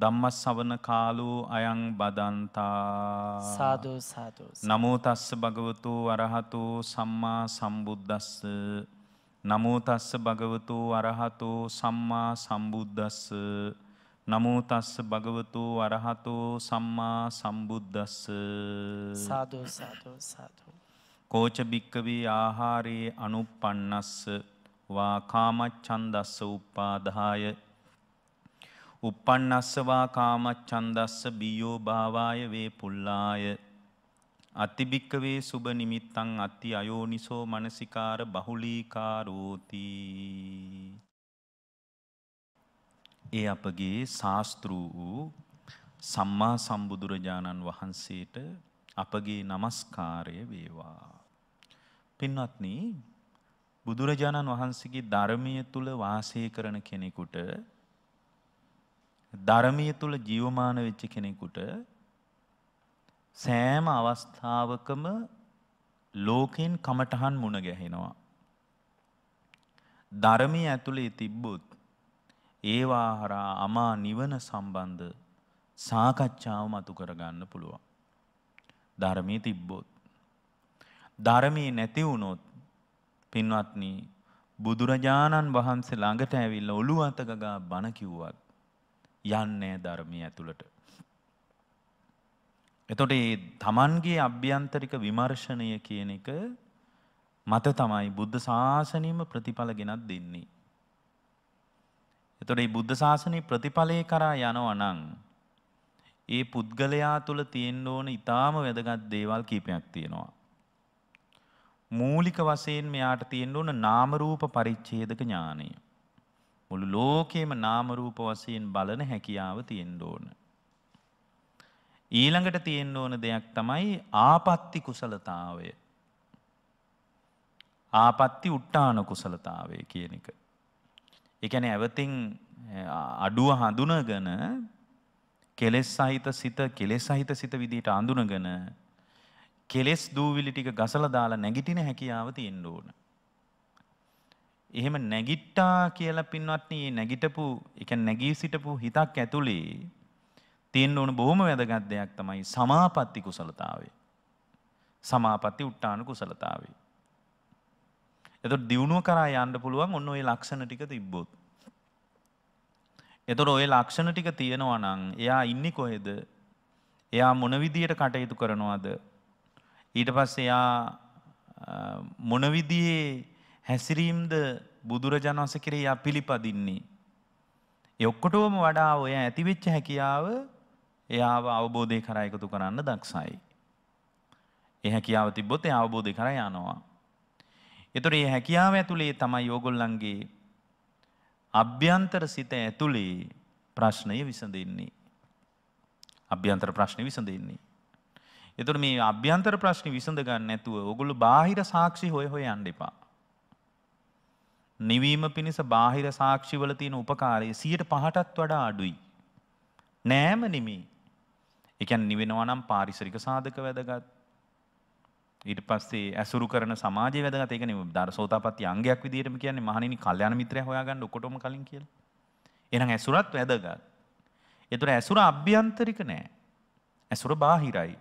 ධම්මස්සවන කාලෝ අයං බදන්තා සාදු සාදු නමෝ තස්ස භගවතු අරහතු සම්මා සම්බුද්දස්ස නමෝ තස්ස භගවතු අරහතු සම්මා සම්බුද්දස්ස නමෝ තස්ස භගවතු අරහතු සම්මා සම්බුද්දස්ස සාදු සාදු සාදු කෝච භික්කවේ ආහාරේ අනුප්පන්නස්ස වා කාමච්ඡන්දස්ස උප්පාදාය uppannasvā kāmච්ඡන්දස්ස බියෝ භාවාය වේ පුල්ලාය අතිභික්කවේ සුබ නිමිත්තං අත්ති අයෝනිසෝ මනසිකාර බහුලීකාරෝති ඒ අපගේ ශාස්තෘ වූ සම්මා සම්බුදුරජාණන් වහන්සේට අපගේ নমස්කාරය වේවා පින්වත්නි බුදුරජාණන් වහන්සේගේ ධර්මයේ තුල වාසය කරන කෙනෙකුට ධර්මය තුළ ජීවමාන වෙච්ච කෙනෙකුට සෑම අවස්ථාවකම ලෝකෙන් කමටහන් මුණ ගැහෙනවා. ධර්මය ඇතුළේ තිබ්බොත් ඒවා හරා අමා නිවන සම්බන්ධ සාකච්ඡාව මතු කරගන්න පුළුවන්. ධර්මී තිබ්බොත්. ධර්මී නැති වුණොත් පින්වත්නි බුදුරජාණන් වහන්සේ ළඟට ඇවිල්ලා ඔළුව අත ගගා බණ කිව්වත් යන්නේ ධර්මයේ ඇතුළට. එතකොට මේ Tamanගේ අභ්‍යන්තරික විමර්ශනය කියන එක මත තමයි බුද්ධ ශාසනයම ප්‍රතිඵල ගෙනත් දෙන්නේ. එතකොට මේ බුද්ධ ශාසනයේ ප්‍රතිඵලය කරා යනවා නම් ඒ පුද්ගලයා තුළ තියෙන්න ඕන ඊටාම වැදගත් දේවල් කීපයක් තියෙනවා. මූලික වශයෙන් මෙයාට තියෙන්න ඕන නාම රූප පරිච්ඡේදක ඥානය. මුළු ලෝකේම නාම රූප වශයෙන් බලන හැකියාව තියෙන්න ඕන. ඊළඟට තියෙන්න ඕන දෙයක් තමයි ආපත්‍ති කුසලතාවය. ආපත්‍ති උට්ටාන කුසලතාවය කියන එක. ඒ කියන්නේ ඇවතින් අඩුව හඳුනගෙන කෙලෙස් සහිත සිත කෙලෙස් සහිත සිත විදිහට අඳුනගෙන කෙලෙස් දූවිලි ටික ගසලා දාලා නැගිටින හැකියාව තියෙන්න ඕනේ. එහෙම නැගිට්ටා කියලා පින්වත්නි මේ නැගිටපු, ඒ කියන්නේ නැගී සිටපු හිතක් ඇතුලේ තියෙන්න ඕන බොහොම වැදගත් දෙයක් තමයි සමාපatti කුසලතාවය. සමාපatti උට්ටාන කුසලතාවය. එතකොට දියුණුව කරා යන්න පුළුවන් ඔන්න ওই ලක්ෂණ ටික තිබ්බොත්. එතකොට ওই ලක්ෂණ ටික තියෙනවා නම් එයා ඉන්නේ කොහෙද? එයා මොන විදියට කටයුතු කරනවද? ඊට පස්සේ එයා මොන විදියේ හැසිරීම්ද බුදුරජාණන් වහන්සේ කෙරේ යා පිළිපදින්නේ. ඒ ඔක්කොටම වඩා ඔය ඇතිවෙච්ච හැකියාව එයාව අවබෝධය කරා එකතු කරන්න දක්ෂයි. ඒ හැකියාව තිබ්බොත් එයා අවබෝධය කරා යනවා. ඒතර මේ හැකියාව ඇතුලේ තමයි ඕගොල්ලන්ගේ අභ්‍යන්තර සිත ඇතුලේ ප්‍රශ්නය විසඳෙන්නේ. අභ්‍යන්තර ප්‍රශ්නේ විසඳෙන්නේ. ඒතර මේ අභ්‍යන්තර ප්‍රශ්නේ විසඳ ගන්න නැතුව ඕගොල්ලෝ බාහිර සාක්ෂි හොය හොය යන්න එපා. නිවීම පිණිස බාහිර සාක්ෂිවල තියෙන උපකාරය සියයට පහටත් වඩා අඩුයි. නෑම නිමි. එකන් නිවෙනවා නම් පාරිසරික සාධක වැදගත්. ඊට පස්සේ ඇසුරු කරන සමාජය වැදගත් ඒක නෙමෙයි දරසෝතාපට්ටි අංගයක් විදිහටම කියන්නේ මහණෙනි කල්යාණ මිත්‍රය හොයාගන්න ඔකොටම කලින් කියලා. එහෙනම් ඇසුරත් වැදගත්. ඒතර ඇසුර අභ්‍යන්තරික නෑ. ඇසුර බාහිරයි.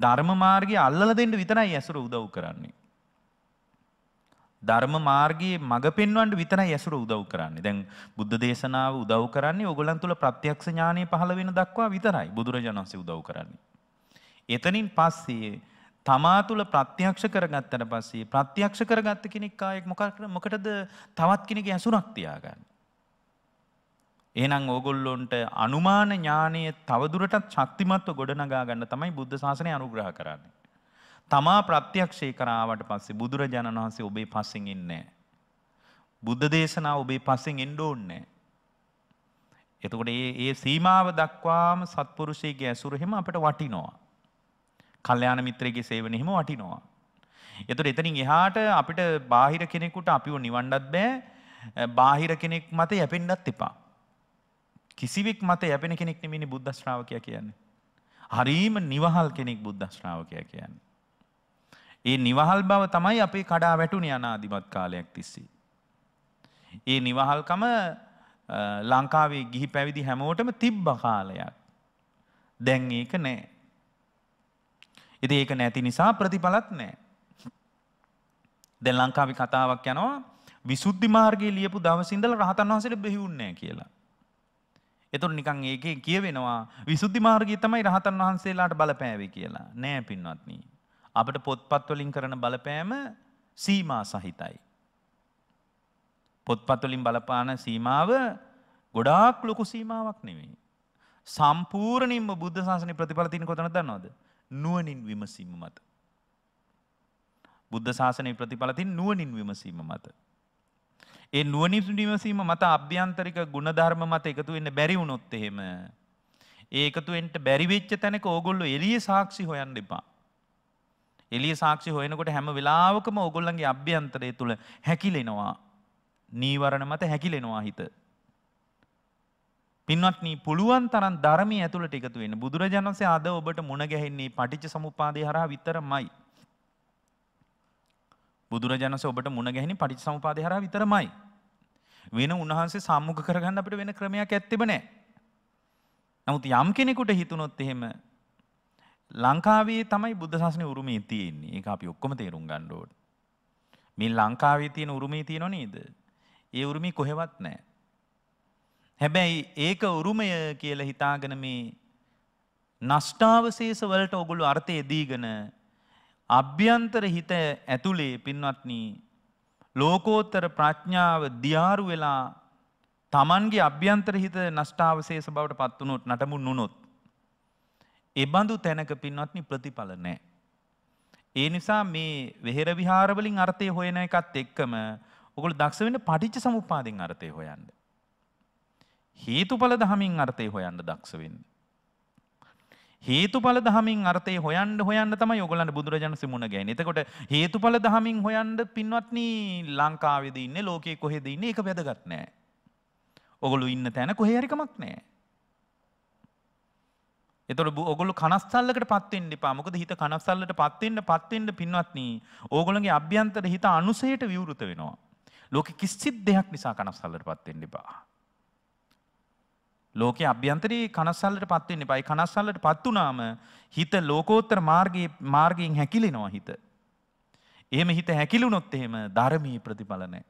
ධර්ම මාර්ගය අල්ලලා දෙන්න විතරයි ඇසුර උදව් කරන්නේ. ධර්ම මාර්ගයේ මඟ පෙන්වන්න විතරයි ඇසුර උදව් කරන්නේ. දැන් බුද්ධ දේශනාව උදව් කරන්නේ ඕගොල්ලන් තුල ප්‍රත්‍යක්ෂ ඥානෙ පහළ වෙන දක්වා විතරයි බුදුරජාණන් වහන්සේ උදව් කරන්නේ. එතනින් පස්සේ තමා තුළ ප්‍රත්‍යක්ෂ කරගත්තට පස්සේ ප්‍රත්‍යක්ෂ කරගත්ත කෙනෙක් ආයෙත් මොකක් මොකටද තවත් කෙනෙක් ඇසුරක් තියාගන්න. එහෙනම් ඕගොල්ලොන්ට අනුමාන ඥානය තවදුරටත් ශක්තිමත්ව ගොඩනගා ගන්න තමයි බුද්ධ ශාසනය අනුග්‍රහ කරන්නේ. තමා ප්‍රත්‍යක්ෂය කරාවට පස්සේ බුදුරජාණන් වහන්සේ ඔබේ පස්සෙන් එන්නේ බුද්ධ දේශනාව ඔබේ පස්සෙන් එන්න ඕනේ එතකොට ඒ ඒ සීමාව දක්වාම සත්පුරුෂයගේ ඇසුර එහෙම අපිට වටිනවා. කල්යාණ මිත්‍රයෙගේ සේවනය එහෙම වටිනවා. එතකොට එතනින් එහාට අපිට බාහිර කෙනෙකුට අපිව නිවන්නත් බෑ. බාහිර කෙනෙක් මත යැපෙන්නත් එපා. කිසිවෙක් මත යැපෙන කෙනෙක් නෙමෙයිනේ බුද්ධ ශ්‍රාවකයා කියන්නේ. හරීම නිවහල් කෙනෙක් බුද්ධ ශ්‍රාවකයා කියන්නේ. ඒ නිවහල් බව තමයි අපේ කඩා වැටුනේ අනාදිමත් කාලයක් තිස්සේ. ඒ නිවහල්කම ලංකාවේ ගිහි පැවිදි හැමෝටම තිබ්බ කාලයක්. දැන් ඒක නෑ. ඉතින් ඒක නැති නිසා ප්‍රතිඵලත් නෑ. දැන් ලංකාවේ කතාවක් යනවා විසුද්ධි මාර්ගයේ ලියපු දවස් ඉඳලා රහතන් වහන්සේට බෙහිුන්නේ නෑ කියලා. එතකොට නිකන් ඒකේ කියවෙනවා විසුද්ධි මාර්ගය තමයි රහතන් වහන්සේලාට බලපෑවේ කියලා. නෑ පින්වත්නි. අපට පොත්පත්වලින් කරන බලපෑම සීමා සහිතයි. පොත්පත්වලින් බලපාන සීමාව ගොඩාක් ලොකු සීමාවක් නෙවෙයි. සම්පූර්ණයෙන්ම බුද්ධ ශාසනය ප්‍රතිඵල තියෙන කොතනද දන්නවද? නුවණින් විමසීම මත. බුද්ධ ශාසනයේ ප්‍රතිඵල තියෙන නුවණින් විමසීම මත. ඒ නුවණින් විමසීම මත අභ්‍යන්තරික ගුණධර්ම මත එකතු වෙන්න බැරි වුණොත් එහෙම ඒ එකතු වෙන්න බැරි වෙච්ච තැනක ඕගොල්ලෝ එළියේ සාක්ෂි හොයන්න එපා. එලිය සාක්ෂි හොයනකොට හැම වෙලාවකම ඕගොල්ලන්ගේ අභ්‍යන්තරය තුළ හැකිලෙනවා. නීවරණ මත හැකිලෙනවා හිත. පින්වත්නි පුළුවන් තරම් ධර්මයේ ඇතුළට එකතු වෙන්න. බුදුරජාණන් වහන්සේ අද ඔබට මුණ ගැහෙන්නේ පටිච්ච සමුප්පාදය හරහා විතරමයි. බුදුරජාණන් වහන්සේ ඔබට මුණ ගැහෙන්නේ පටිච්ච සමුප්පාදය හරහා විතරමයි. වෙන උන්වහන්සේ සම්මුඛ කරගන්න අපිට වෙන ක්‍රමයක් ඇත්තෙම නැහැ. නමුත් යම් කෙනෙකුට හිතුනොත් එහෙම ලංකාවේ තමයි බුද්ධ සාසනය උරුමේ තියෙන්නේ. ඒක අපි ඔක්කොම තේරුම් ගන්න ඕනේ. මේ ලංකාවේ තියෙන උරුමේ තියෙනව නේද? ඒ උරුමේ කොහෙවත් නැහැ. හැබැයි ඒක උරුමය කියලා හිතාගෙන මේ නෂ්ටාවශේෂ වලට ඔගොල්ලෝ අර්ථය දීගෙන අභ්‍යන්තර හිත ඇතුලේ පින්වත්නි ලෝකෝත්තර ප්‍රඥාව දියාරු වෙලා Tamanගේ අභ්‍යන්තර හිත නෂ්ටාවශේෂ බවට පත් වුණොත් නටමුන් වුණොත් එබඳු තැනක පින්වත්නි ප්‍රතිඵල නැහැ. ඒ නිසා මේ වෙහෙර විහාර වලින් අර්ථය හොයන එකත් එක්කම ඔගොල්ලෝ දක්ෂ වෙන්න පටිච්ච සමුප්පාදෙන් අර්ථය හොයන්න. හේතුඵල දහමින් අර්ථය හොයන්න දක්ෂ වෙන්න. හේතුඵල දහමින් අර්ථය හොයන්න හොයන්න තමයි ඔයගොල්ලන්ට බුදුරජාණන් සිමුණ ගෑනේ. එතකොට හේතුඵල දහමින් හොයන්න පින්වත්නි ලංකාවේද ඉන්නේ ලෝකේ කොහෙද ඉන්නේ ඒක වැදගත් නෑ. ඔගොල්ලෝ ඉන්න තැන කොහේ හරි කමක් නෑ. එතොට ඔගොලු කනස්සල්ලකට පත්වෙන්ට පාමකද හිත කනස්සල්ලට පත්වෙන්ට පත්වෙන්ට පින්වත්නී ඕගොලගේ අභ්‍යන්තර හිත අනුසයට විවෘත වෙනවා. ලෝක කිස්සිත් දෙයක් නිසා කනස්සල්ලට පත්වෙන්ට බා. ලෝක අභ්‍යන්තරයේ කනස්සල්ලට පත්වෙන්න බයි කනස්සල්ලට පත් වනාම හිත ලෝකෝත්තර මාර්ගයේ මාර්ගයෙන් හැකිලෙනවා හිත. එහෙම හිත හැකිලුනොත් එහෙම ධර්මී ප්‍රතිඵලනෑ.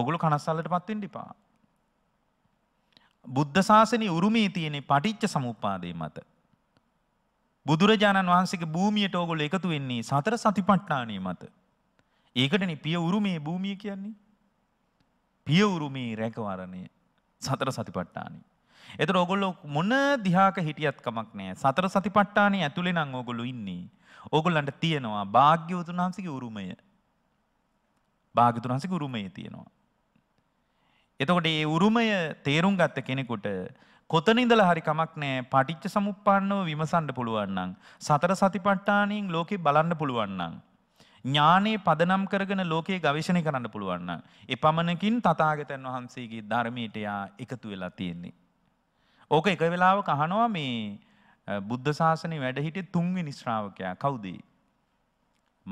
ඔගුලු කනස්සල්ලට පත්වෙන්ටිපා. බුද්ධ ශාසනය උරුමේ තියෙන පටිච්ච සමුප්පාදේ මත. බුදුරජාණන් වහන්සේගේ භූමියට ඕගොල්ලෝ එකතු වෙන්නේ සතර සතිපට්ඨානිය මත. ඒකටනේ පිය උරුමේ භූමිය කියන්නේ. පිය උරුමේ රැකවරණය සතර සතිපට්ඨානිය. එතකොට ඕගොල්ලෝ මොන දිහාක හිටියත් කමක් නැහැ. සතර සතිපට්ඨානිය ඇතුලේ නම් ඕගොල්ලෝ ඉන්නේ. ඕගොල්ලන්ට තියෙනවා භාග්‍යවතුන් වහන්සේගේ උරුමය. භාග්‍යවතුන් වහන්සේගේ උරුමය තියෙනවා. එතකොට ඒ උරුමය තේරුම් ගත්ත කෙනෙකුට කොතන ඉඳලා හරි කමක් නෑ පටිච්ච සමුප්පන්නව විමසන්න පුළුවන් නම් සතර සතිපට්ඨානෙන් ලෝකේ බලන්න පුළුවන් නම් ඥානේ පදනම් කරගෙන ලෝකේ ගවේෂණය කරන්න පුළුවන් නම් එපමණකින් තථාගතයන් වහන්සේගේ ධර්මයට යා එකතු වෙලා තියෙන්නේ. ඕක එක වෙලාවක අහනවා මේ බුද්ධ ශාසනයේ වැඩ හිටිය තුන්වෙනි ශ්‍රාවකයා කවුද?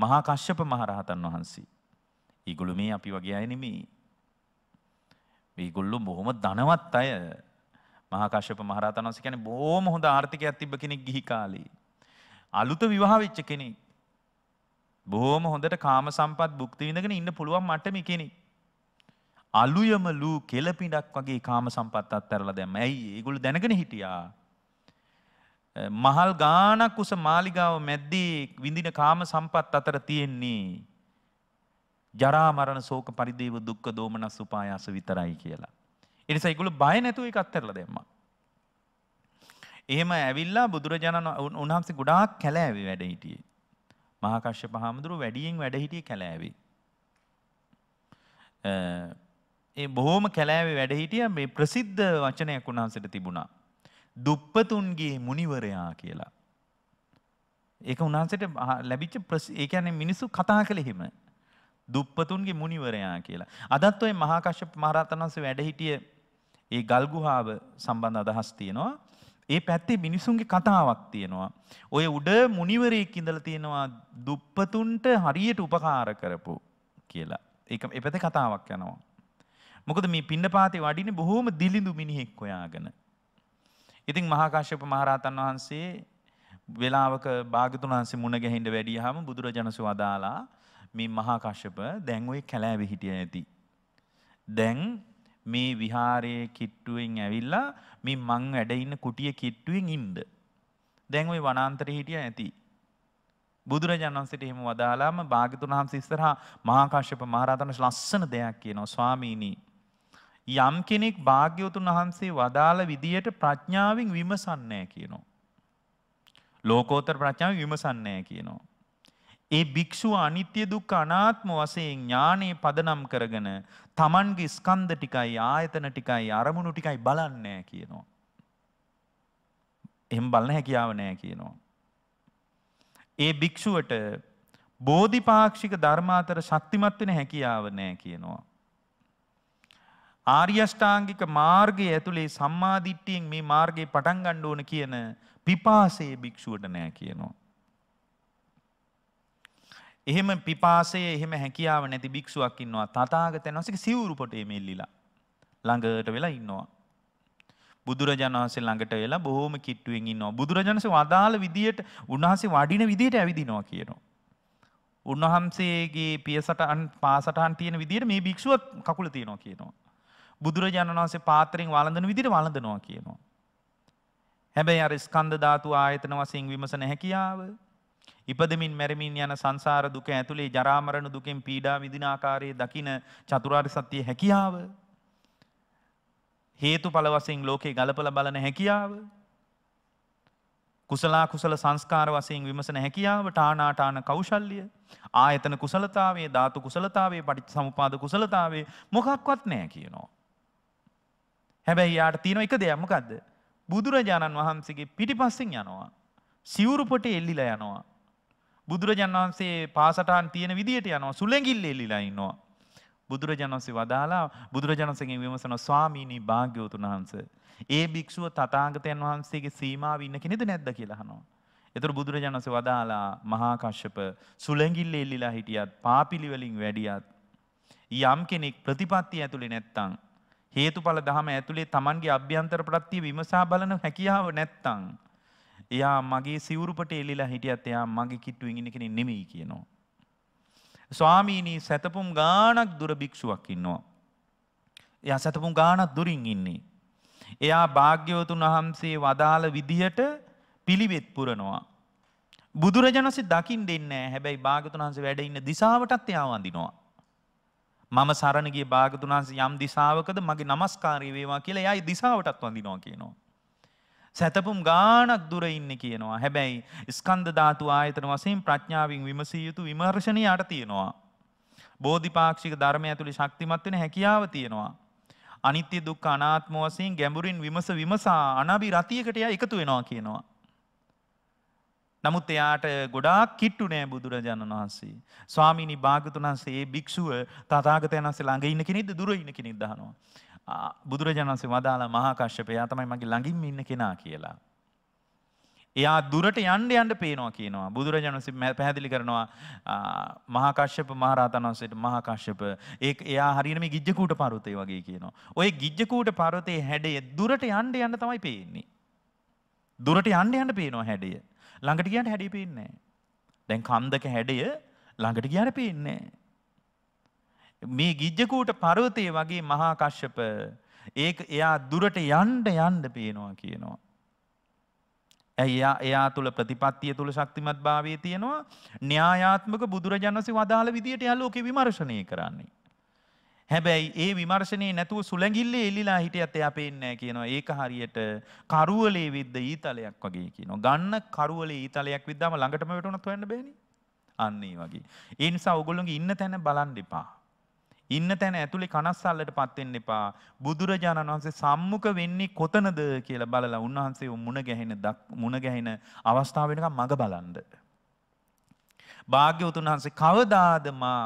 මහා කශ්‍යප මහ රහතන් වහන්සේ. ඊගොල්ලෝ මේ අපි වගේ අය නෙමෙයි. ඒගොල්ලෝ බොහොම ධනවත් අය. මහා කාශ්‍යප මහ රහතන් වහන්සේ කියන්නේ බොහොම හොඳ ආර්ථිකයක් තිබ්බ කෙනෙක් ගිහි කාලේ. අලුත විවාහ වෙච්ච කෙනෙක්. බොහොම හොඳට කාම සම්පත් භුක්ති විඳගෙන ඉන්න පුළුවන් මට්ටමේ කෙනෙක්. අලුයම ලූ කෙලපිඩක් වගේ කාම සම්පත් අත්හැරලා දැම්ම. ඇයි? ඒගොල්ලෝ දැනගෙන හිටියා. මහල් ගානක් උස මාලිගාව මැද්දේ විඳින කාම සම්පත් අතර තියෙන්නේ ජරා මරණ ශෝක පරිදේව දුක්ඛ දෝමනස් උපායාස විතරයි කියලා. ඒ නිසා ඒගොල්ලෝ බය නැතුව ඒක අත්හැරලා දැම්මා. එහෙම ඇවිල්ලා බුදුරජාණන් වහන්සේ ගොඩාක් කැලෑවේ වැඩ හිටියේ. මහා කශ්‍යප හාමුදුරුවෝ වැඩියෙන් වැඩ හිටියේ කැලෑවේ. ඒ බොහෝම කැලෑවේ වැඩ හිටිය මේ ප්‍රසිද්ධ වචනයක් උන්වහන්සේට තිබුණා. දුප්පතුන්ගේ මුනිවරයා කියලා. ඒක උන්වහන්සේට ලැබිච්ච ඒ කියන්නේ මිනිස්සු කතා කළේ එහෙම. දුප්පතුන්ගේ මුනිවරයා කියලා. අදත් ඔය මහාකශ්‍යප මහරහතන් වහන්සේ වැඩ හිටිය ඒ ගල්ගුහාව සම්බන්ධ අදහස් තියෙනවා. ඒ පැත්තේ මිනිසුන්ගේ කතාවක් තියෙනවා. ඔය උඩ මුනිවරයෙක් ඉඳලා තියෙනවා දුප්පතුන්ට හරියට උපකාර කරපු කියලා. ඒක ඒ පැත්තේ කතාවක් යනවා. මොකද මේ පින්නපාතේ වඩින්නේ බොහොම දිලිඳු මිනිහෙක් හොයාගෙන. ඉතින් මහාකාශ්‍යප මහරහතන් වහන්සේ වෙලාවක භාගතුන් වහන්සේ මුණ ගැහිඳ වැඩියාම බුදුරජාණන් වහන්සේ වදාලා මේ මහා කශ්‍යප දැන් ওই කැලෑවේ හිටිය ඇති. දැන් මේ විහාරයේ කිට්ටුවෙන් ඇවිල්ලා මේ මං වැඩ ඉන්න කුටිය කිට්ටුවෙන් ඉන්න. දැන් ওই වනාන්තරේ හිටිය ඇති. බුදුරජාණන් වහන්සේට එහෙම වදාලාම භාග්‍යතුන් වහන්සේ ඉස්සරහා මහා කශ්‍යප මහරහතන් වහන්සේ ලස්සන දෙයක් කියනවා ස්වාමීනි යම් කෙනෙක් භාග්‍යවතුන් වහන්සේ වදාළ විදියට ප්‍රඥාවෙන් විමසන්නේ කියනවා. ලෝකෝත්තර ප්‍රඥාවෙන් විමසන්නේ කියනවා. ඒ භික්ෂුව අනිත්‍ය දුක්ඛ අනාත්ම වශයෙන් ඥානෙ පදනම් කරගෙන Tamanගේ ස්කන්ධ ටිකයි ආයතන ටිකයි අරමුණු ටිකයි බලන්නේ කියනවා. එහෙම බලන හැකියාව නැහැ කියනවා. ඒ භික්ෂුවට බෝධිපාක්ෂික ධර්ම අතර ශක්තිමත් වෙන හැකියාව නැහැ කියනවා. ආර්ය අෂ්ටාංගික මාර්ගයේ ඇතුලේ සම්මා දිට්ඨියෙන් මේ මාර්ගේ පටන් ගන්න ඕන කියන පිපාසය භික්ෂුවට නැහැ කියනවා. එහෙම පිපාසය එහෙම හැකියාව නැති භික්ෂුවක් ඉන්නවා. තථාගතයන් වහන්සේගේ සිවුරු පොටේ මෙල්ලිලා ළඟට වෙලා ඉන්නවා. බුදුරජාණන් වහන්සේ ළඟට වෙලා බොහොම කිට්ටුවෙන් ඉන්නවා. බුදුරජාණන් වහන්සේ වදාළ විදියට උන්වහන්සේ වඩින විදියට ඇවිදිනවා කියනවා. උන්වහන්සේගේ පියසටහන් පාසටහන් තියෙන විදියට මේ භික්ෂුවත් කකුල තියෙනවා කියනවා. බුදුරජාණන් වහන්සේ පාත්‍රයෙන් වළඳන විදියට වළඳනවා කියනවා. හැබැයි අර ස්කන්ධ ධාතු ආයතන වශයෙන් විමසන හැකියාව ඉපදමින් මැරමින් යන සංසාර දුක ඇතුළේ ජරා මරණ දුකෙන් පීඩා විඳින ආකාරයේ දකින චතුරාර්ය සත්‍යයේ හැකියාව හේතුඵල වශයෙන් ලෝකේ ගලපලා බලන හැකියාව කුසලා කුසල සංස්කාර වශයෙන් විමසන හැකියාව ඨානාඨාන කෞශල්‍ය ආයතන කුසලතාවයේ ධාතු කුසලතාවයේ පටිච්චසමුපාද කුසලතාවයේ මොකක්වත් නැහැ කියනවා හැබැයි යාට තියෙන එක දෙයක් මොකද්ද බුදුරජාණන් වහන්සේගේ පිටිපස්සෙන් යනවා සිවුරු පොටේ එල්ලිලා යනවා බුදුරජාණන් වහන්සේ පාසටහන් තියෙන විදිහට යනවා සුළඟිල්ල එලිලා ඉන්නවා. බුදුරජාණන් වහන්සේ වදාලා බුදුරජාණන්සේගෙන් විමසන ස්වාමීනි භාග්‍යවතුන් වහන්සේ ඒ භික්ෂුව තථාගතයන් වහන්සේගේ සීමාව ඉන්න කෙනෙද නැද්ද කියලා අහනවා. ඒතර බුදුරජාණන් වහන්සේ වදාලා මහා කශ්‍යප සුළඟිල්ලේ ඉල්ලලා හිටියත් පාපිලි වලින් වැඩියත් යම් කෙනෙක් ප්‍රතිපත්තිය ඇතුලේ නැත්තම් හේතුඵල ධම ඇතුලේ Tamanගේ අභ්‍යන්තර ප්‍රත්‍ය විමසා බලන හැකියාව නැත්තම් එයා මගේ සිවුරුපට එලිලා හිටියත් එයා මගේ කිට්ටුවෙන් ඉන්න කෙනෙක් නෙමෙයි කියනවා. ස්වාමීනි සැතපුම් ගාණක් දුර භික්ෂුවක් ඉන්නවා. එයා සැතපුම් ගාණක් දුරින් ඉන්නේ. එයා භාග්‍යවතුන් වහන්සේ වදාළ විදිහට පිළිවෙත් පුරනවා. බුදුරජාණන්සේ දකින් දෙන්නේ හැබැයි භාගතුන් වහන්සේ වැඩ ඉන්න දිශාවටත් එයා වඳිනවා. මම සරණ ගිය භාගතුන් වහන්සේ යම් දිශාවකද මගේ নমස්කාරය වේවා කියලා එයායි දිශාවටත් වඳිනවා කියනවා. සැතපුම් ගානක් දුර ඉන්න කියනවා. හැබැයි ස්කන්ධ ධාතු ආයතන වශයෙන් ප්‍රඥාවෙන් විමසිය යුතු විමර්ශනය යට තියෙනවා. බෝධිපාක්ෂික ධර්මය ඇතුළේ ශක්තිමත් වෙන හැකියාව තියෙනවා. අනිත්‍ය දුක්ඛ අනාත්ම වශයෙන් ගැඹුරින් විමස විමසා අනබි රතියකට එයා එකතු වෙනවා කියනවා. නමුත් එයාට ගොඩාක් කිට්ටු නෑ බුදුරජාණන් වහන්සේ. ස්වාමීනි භාගතුන් වහන්සේ ඒ භික්ෂුව තථාගතයන් වහන්සේ ළඟ ඉන්න කෙනෙක්ද දුර ඉන්න කෙනෙක්ද අහනවා. බුදුරජාණන්සේ වදාලා මහාකශ්‍යප එයා තමයි මගේ ළඟින්ම ඉන්න කෙනා කියලා. එයා දුරට යන්න යන්න පේනවා කියනවා. බුදුරජාණන්සේ පැහැදිලි කරනවා මහාකශ්‍යප මහරහතන් වහන්සේට මහාකශ්‍යප ඒක එයා හරියට මේ ගිජ්ජකූට පර්වතය වගේ කියනවා. ওই ගිජ්ජකූට පර්වතයේ හැඩය දුරට යන්න යන්න තමයි පේන්නේ. දුරට යන්න යන්න පේනවා හැඩය. ළඟට ගියන්ට හැඩය පේන්නේ නැහැ. දැන් කන්දක හැඩය ළඟට ගියාට පේන්නේ නැහැ. මේ ගිජ්ජකූට පරවතය වගේ මහාකශ්‍යප ඒ එයා දුරට යන්ඩ යන්ඩ පේනවා කියනවා. ඇයියා එයා තුළ ප්‍රතිපත්තිය තුළ ශක්තිමත් භාවය තියෙනවා න්‍යායාත්මක බුදුරජාණන්සි වදාළ විදියට යාලෝක විමර්ශණය කරන්නේ. හැබැයි ඒ විමර්ශනය නැතුව සුළැගිල්ල එල්ලිලා හිට ඇත අපේන්නෑ කියනවා ඒක හරියට කරුවලේ විද්ද ඊතලයක් වගේ කියන ගන්න කරුවලේ ඊතලයක් විදදාම ළඟටම වැටනත් වන්න බැනි අන්නේ වගේ. ඒ නිසා ඔගොල්ලොගේ ඉන්න තැන බලන් දෙපා. ඉන්න තැන ඇතුළේ කනස්සල්ලට පත් වෙන්න එපා. බුදුරජාණන් වහන්සේ සම්මුඛ වෙන්නේ කොතනද කියලා බලලා උන්වහන්සේ මුණ ගැහෙන මුණ ගැහෙන අවස්ථාව වෙනකම් මඟ බලන්න. භාග්‍යවතුන් වහන්සේ කවදාද මා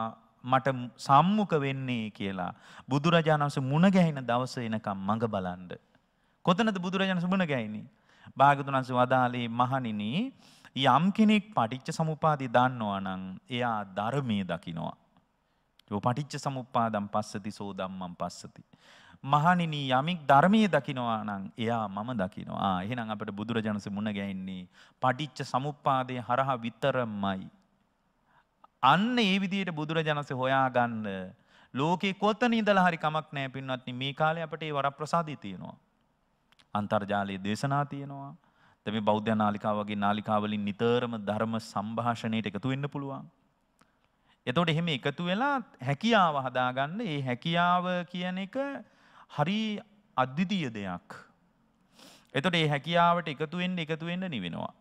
මට සම්මුඛ වෙන්නේ කියලා බුදුරජාණන් වහන්සේ මුණ ගැහෙන දවස එනකම් මඟ බලන්න. කොතනද බුදුරජාණන් මුණ ගැහෙන්නේ? භාග්‍යවතුන් වහන්සේ වදාළේ මහණෙනි යම් කෙනෙක් පටිච්ච සමුපාදය දන්නවා නම් එයා ධර්මයේ දකිනවා. පටිච්ච සමුප්පාදම් පස්සති සෝදම්මම් පස්සති. මහනිනී යමික් ධර්මය දකිනවා නං එයා මම දකිනවා එහෙනම් අපට බුදුරජාණස මුණ ගැන්නේ පටිච්ච සමුප්පාදය හරහා විතරම්මයි. අන්න ඒ විදියට බුදුරජාණස හොයාගන්න ලෝකේ කොත්තන ඉදලා හරි කමක් නෑ පින්වත්නි මේ කාලේ අපට ඒ වරප්‍රසාදය තියෙනවා. අන්තර්ජාලයේ දේශනා තියෙනවා. තම බෞද්ධ නාලිකාවගේ නාලිකාවලින් නිතරම ධර්ම සම්භාෂණයට එකතු වෙන්න පුළුවන්. එතකොට එහෙම එකතු වෙලා හැකියාව හදාගන්න ඒ හැකියාව කියන එක හරි අද්විතීය දෙයක්. එතකොට ඒ හැකියාවට එකතු වෙන්න එකතු වෙන්න නිවෙනවා.